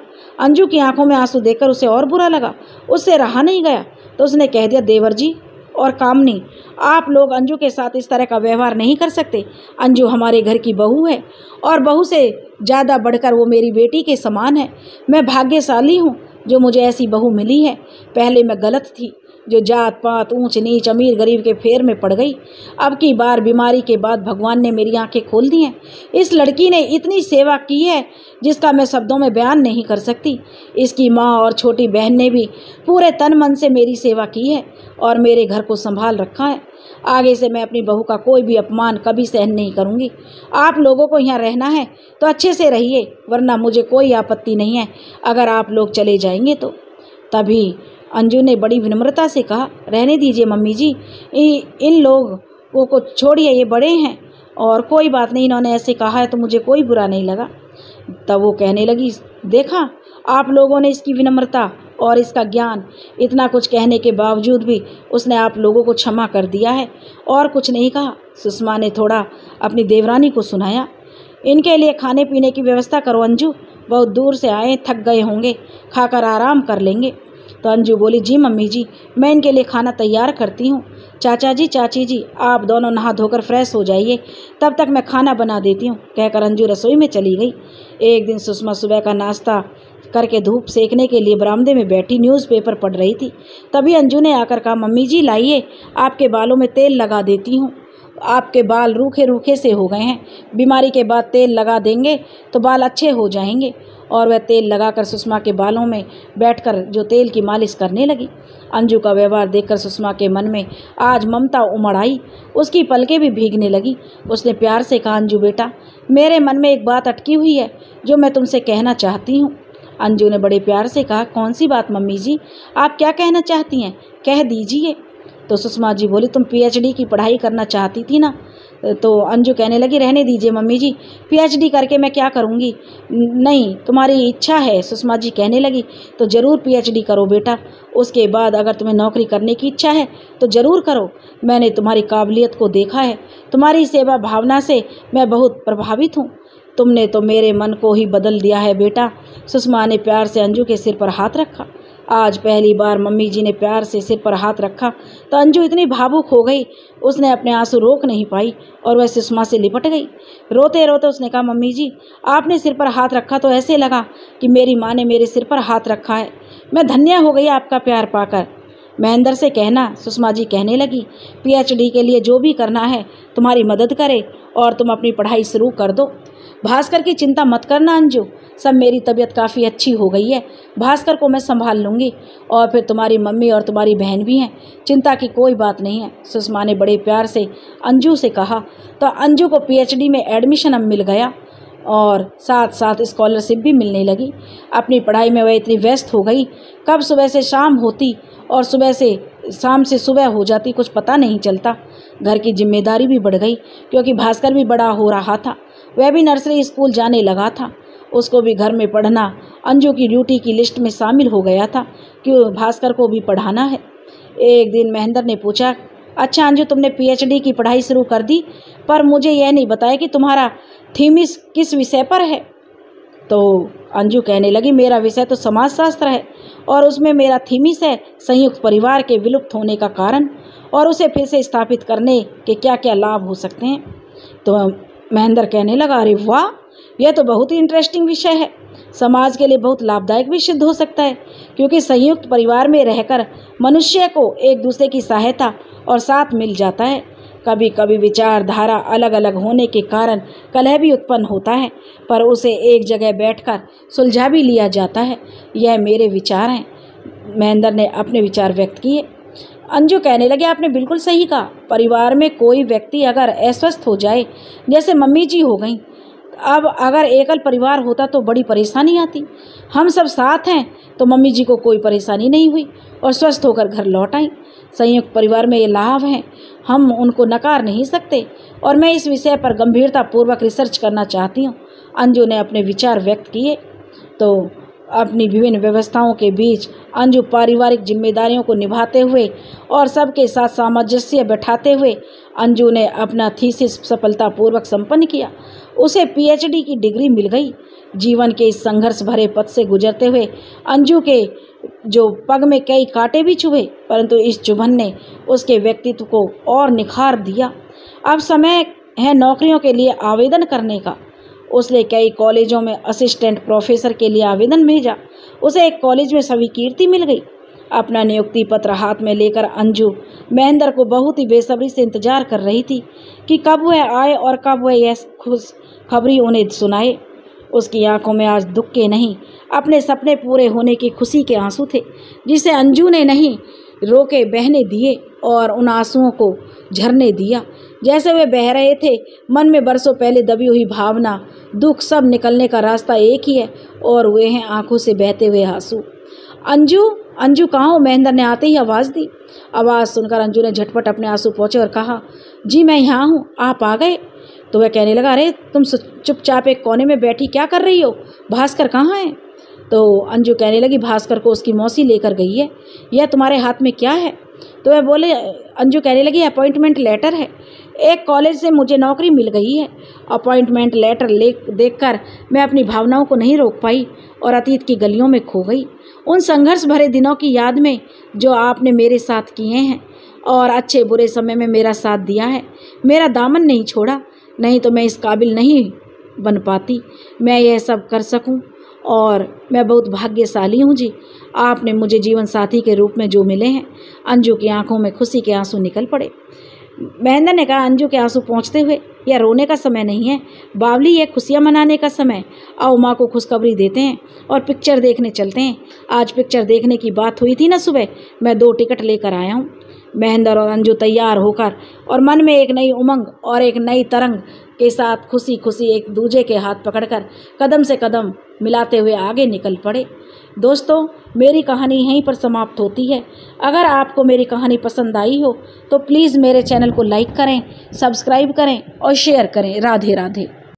अंजू की आंखों में आंसू देखकर उसे और बुरा लगा उससे रहा नहीं गया तो उसने कह दिया देवर जी और कामनी आप लोग अंजू के साथ इस तरह का व्यवहार नहीं कर सकते अंजू हमारे घर की बहू है और बहू से ज़्यादा बढ़कर वो मेरी बेटी के समान है मैं भाग्यशाली हूँ जो मुझे ऐसी बहू मिली है पहले मैं गलत थी जो जात पात ऊंच नीच अमीर गरीब के फेर में पड़ गई अब की बार बीमारी के बाद भगवान ने मेरी आंखें खोल दी हैं इस लड़की ने इतनी सेवा की है जिसका मैं शब्दों में बयान नहीं कर सकती इसकी माँ और छोटी बहन ने भी पूरे तन मन से मेरी सेवा की है और मेरे घर को संभाल रखा है आगे से मैं अपनी बहू का कोई भी अपमान कभी सहन नहीं करूँगी आप लोगों को यहाँ रहना है तो अच्छे से रहिए वरना मुझे कोई आपत्ति नहीं है अगर आप लोग चले जाएंगे तो तभी अंजू ने बड़ी विनम्रता से कहा रहने दीजिए मम्मी जी इन लोगों को छोड़िए ये बड़े हैं और कोई बात नहीं इन्होंने ऐसे कहा है तो मुझे कोई बुरा नहीं लगा तब वो कहने लगी देखा आप लोगों ने इसकी विनम्रता और इसका ज्ञान इतना कुछ कहने के बावजूद भी उसने आप लोगों को क्षमा कर दिया है और कुछ नहीं कहा सुषमा ने थोड़ा अपनी देवरानी को सुनाया इनके लिए खाने पीने की व्यवस्था करो अंजू बहुत दूर से आए थक गए होंगे खाकर आराम कर लेंगे तो अंजू बोली जी मम्मी जी मैं इनके लिए खाना तैयार करती हूँ चाचा जी चाची जी आप दोनों नहा धोकर फ्रेश हो जाइए तब तक मैं खाना बना देती हूँ कहकर अंजू रसोई में चली गई एक दिन सुषमा सुबह का नाश्ता करके धूप सेकने के लिए बरामदे में बैठी न्यूज़पेपर पढ़ रही थी तभी अंजू ने आकर कहा मम्मी जी लाइए आपके बालों में तेल लगा देती हूँ आपके बाल रूखे रूखे से हो गए हैं बीमारी के बाद तेल लगा देंगे तो बाल अच्छे हो जाएंगे और वह तेल लगाकर सुषमा के बालों में बैठकर जो तेल की मालिश करने लगी अंजू का व्यवहार देखकर सुषमा के मन में आज ममता उमड़ आई उसकी पलकें भी भीगने लगी उसने प्यार से कहा अंजू बेटा मेरे मन में एक बात अटकी हुई है जो मैं तुमसे कहना चाहती हूँ अंजू ने बड़े प्यार से कहा कौन सी बात मम्मी जी आप क्या कहना चाहती हैं कह दीजिए तो सुषमा जी बोली तुम पीएचडी की पढ़ाई करना चाहती थी ना तो अंजू कहने लगी रहने दीजिए मम्मी जी पीएचडी करके मैं क्या करूँगी नहीं तुम्हारी इच्छा है सुषमा जी कहने लगी तो ज़रूर पीएचडी करो बेटा उसके बाद अगर तुम्हें नौकरी करने की इच्छा है तो ज़रूर करो मैंने तुम्हारी काबिलियत को देखा है तुम्हारी सेवा भावना से मैं बहुत प्रभावित हूँ तुमने तो मेरे मन को ही बदल दिया है बेटा सुषमा ने प्यार से अंजू के सिर पर हाथ रखा आज पहली बार मम्मी जी ने प्यार से सिर पर हाथ रखा तो अंजू इतनी भावुक हो गई उसने अपने आंसू रोक नहीं पाई और वह सुषमा से लिपट गई रोते रोते उसने कहा मम्मी जी आपने सिर पर हाथ रखा तो ऐसे लगा कि मेरी माँ ने मेरे सिर पर हाथ रखा है मैं धन्य हो गई आपका प्यार पाकर महेंद्र से कहना सुषमा जी कहने लगी पीएचडी के लिए जो भी करना है तुम्हारी मदद करे और तुम अपनी पढ़ाई शुरू कर दो भास्कर की चिंता मत करना अंजू सब मेरी तबीयत काफ़ी अच्छी हो गई है भास्कर को मैं संभाल लूँगी और फिर तुम्हारी मम्मी और तुम्हारी बहन भी हैं चिंता की कोई बात नहीं है सुषमा ने बड़े प्यार से अंजू से कहा तो अंजू को पीएचडी में एडमिशन अब मिल गया और साथ साथ स्कॉलरशिप भी मिलने लगी अपनी पढ़ाई में वह इतनी व्यस्त हो गई कब सुबह से शाम होती और सुबह से शाम से सुबह हो जाती कुछ पता नहीं चलता घर की जिम्मेदारी भी बढ़ गई क्योंकि भास्कर भी बड़ा हो रहा था वह भी नर्सरी स्कूल जाने लगा था उसको भी घर में पढ़ना अंजू की ड्यूटी की लिस्ट में शामिल हो गया था कि भास्कर को भी पढ़ाना है एक दिन महेंद्र ने पूछा अच्छा अंजू तुमने पीएचडी की पढ़ाई शुरू कर दी पर मुझे यह नहीं बताया कि तुम्हारा थीमिस किस विषय पर है तो अंजू कहने लगी मेरा विषय तो समाजशास्त्र है और उसमें मेरा थीमिस है संयुक्त परिवार के विलुप्त होने का कारण और उसे फिर से स्थापित करने के क्या क्या लाभ हो सकते हैं तो महेंद्र कहने लगा अरे वाह यह तो बहुत ही इंटरेस्टिंग विषय है समाज के लिए बहुत लाभदायक भी सिद्ध हो सकता है क्योंकि संयुक्त परिवार में रहकर मनुष्य को एक दूसरे की सहायता और साथ मिल जाता है कभी कभी विचारधारा अलग अलग होने के कारण कलह भी उत्पन्न होता है पर उसे एक जगह बैठकर सुलझा भी लिया जाता है यह मेरे विचार हैं महेंद्र ने अपने विचार व्यक्त किए अंजू कहने लगे आपने बिल्कुल सही कहा परिवार में कोई व्यक्ति अगर अस्वस्थ हो जाए जैसे मम्मी जी हो गई अब अगर एकल परिवार होता तो बड़ी परेशानी आती हम सब साथ हैं तो मम्मी जी को कोई परेशानी नहीं हुई और स्वस्थ होकर घर लौट आई संयुक्त परिवार में ये लाभ हैं हम उनको नकार नहीं सकते और मैं इस विषय पर गंभीरतापूर्वक रिसर्च करना चाहती हूँ अंजू ने अपने विचार व्यक्त किए तो अपनी विभिन्न व्यवस्थाओं के बीच अंजू पारिवारिक जिम्मेदारियों को निभाते हुए और सबके साथ सामंजस्य बैठाते हुए अंजू ने अपना थीसिस सफलतापूर्वक संपन्न किया उसे पीएचडी की डिग्री मिल गई जीवन के इस संघर्ष भरे पथ से गुजरते हुए अंजू के जो पग में कई कांटे भी चुभे परंतु इस चुभन ने उसके व्यक्तित्व को और निखार दिया अब समय है नौकरियों के लिए आवेदन करने का उसने कई कॉलेजों में असिस्टेंट प्रोफेसर के लिए आवेदन भेजा उसे एक कॉलेज में स्वीकृति मिल गई अपना नियुक्ति पत्र हाथ में लेकर अंजू महेंद्र को बहुत ही बेसब्री से इंतजार कर रही थी कि कब वह आए और कब वह यह खुश खबरी उन्हें सुनाए उसकी आंखों में आज दुख के नहीं अपने सपने पूरे होने की खुशी के आंसू थे जिसे अंजू ने नहीं रोके बहने दिए और उन आंसुओं को झरने दिया जैसे वे बह रहे थे मन में बरसों पहले दबी हुई भावना दुख सब निकलने का रास्ता एक ही है और वे हैं आंखों से बहते हुए आंसू अंजू अंजू कहाँ हो महेंद्र ने आते ही आवाज़ दी आवाज़ सुनकर अंजू ने झटपट अपने आंसू पहुँचे और कहा जी मैं यहाँ हूँ आप आ गए तो वह कहने लगा अरे तुम चुपचाप एक कोने में बैठी क्या कर रही हो भास्कर कहाँ हैं तो अंजू कहने लगी भास्कर को उसकी मौसी लेकर गई है यह तुम्हारे हाथ में क्या है तो वह बोले अंजू कहने लगी अपॉइंटमेंट लेटर है एक कॉलेज से मुझे नौकरी मिल गई है अपॉइंटमेंट लेटर ले देखकर मैं अपनी भावनाओं को नहीं रोक पाई और अतीत की गलियों में खो गई उन संघर्ष भरे दिनों की याद में जो आपने मेरे साथ किए हैं और अच्छे बुरे समय में मेरा साथ दिया है मेरा दामन नहीं छोड़ा नहीं तो मैं इस काबिल नहीं बन पाती मैं यह सब कर सकूं और मैं बहुत भाग्यशाली हूँ जी आपने मुझे जीवन साथी के रूप में जो मिले हैं अंजू की आंखों में खुशी के आंसू निकल पड़े महेंद्र ने कहा अंजू के आंसू पहुँचते हुए यह रोने का समय नहीं है बावली यह खुशियाँ मनाने का समय आओ माँ को खुशखबरी देते हैं और पिक्चर देखने चलते हैं आज पिक्चर देखने की बात हुई थी ना सुबह मैं दो टिकट लेकर आया हूँ महेंद्र और अंजू तैयार होकर और मन में एक नई उमंग और एक नई तरंग के साथ खुशी खुशी एक दूजे के हाथ पकड़कर कदम से कदम मिलाते हुए आगे निकल पड़े दोस्तों मेरी कहानी यहीं पर समाप्त होती है अगर आपको मेरी कहानी पसंद आई हो तो प्लीज़ मेरे चैनल को लाइक करें सब्सक्राइब करें और शेयर करें राधे राधे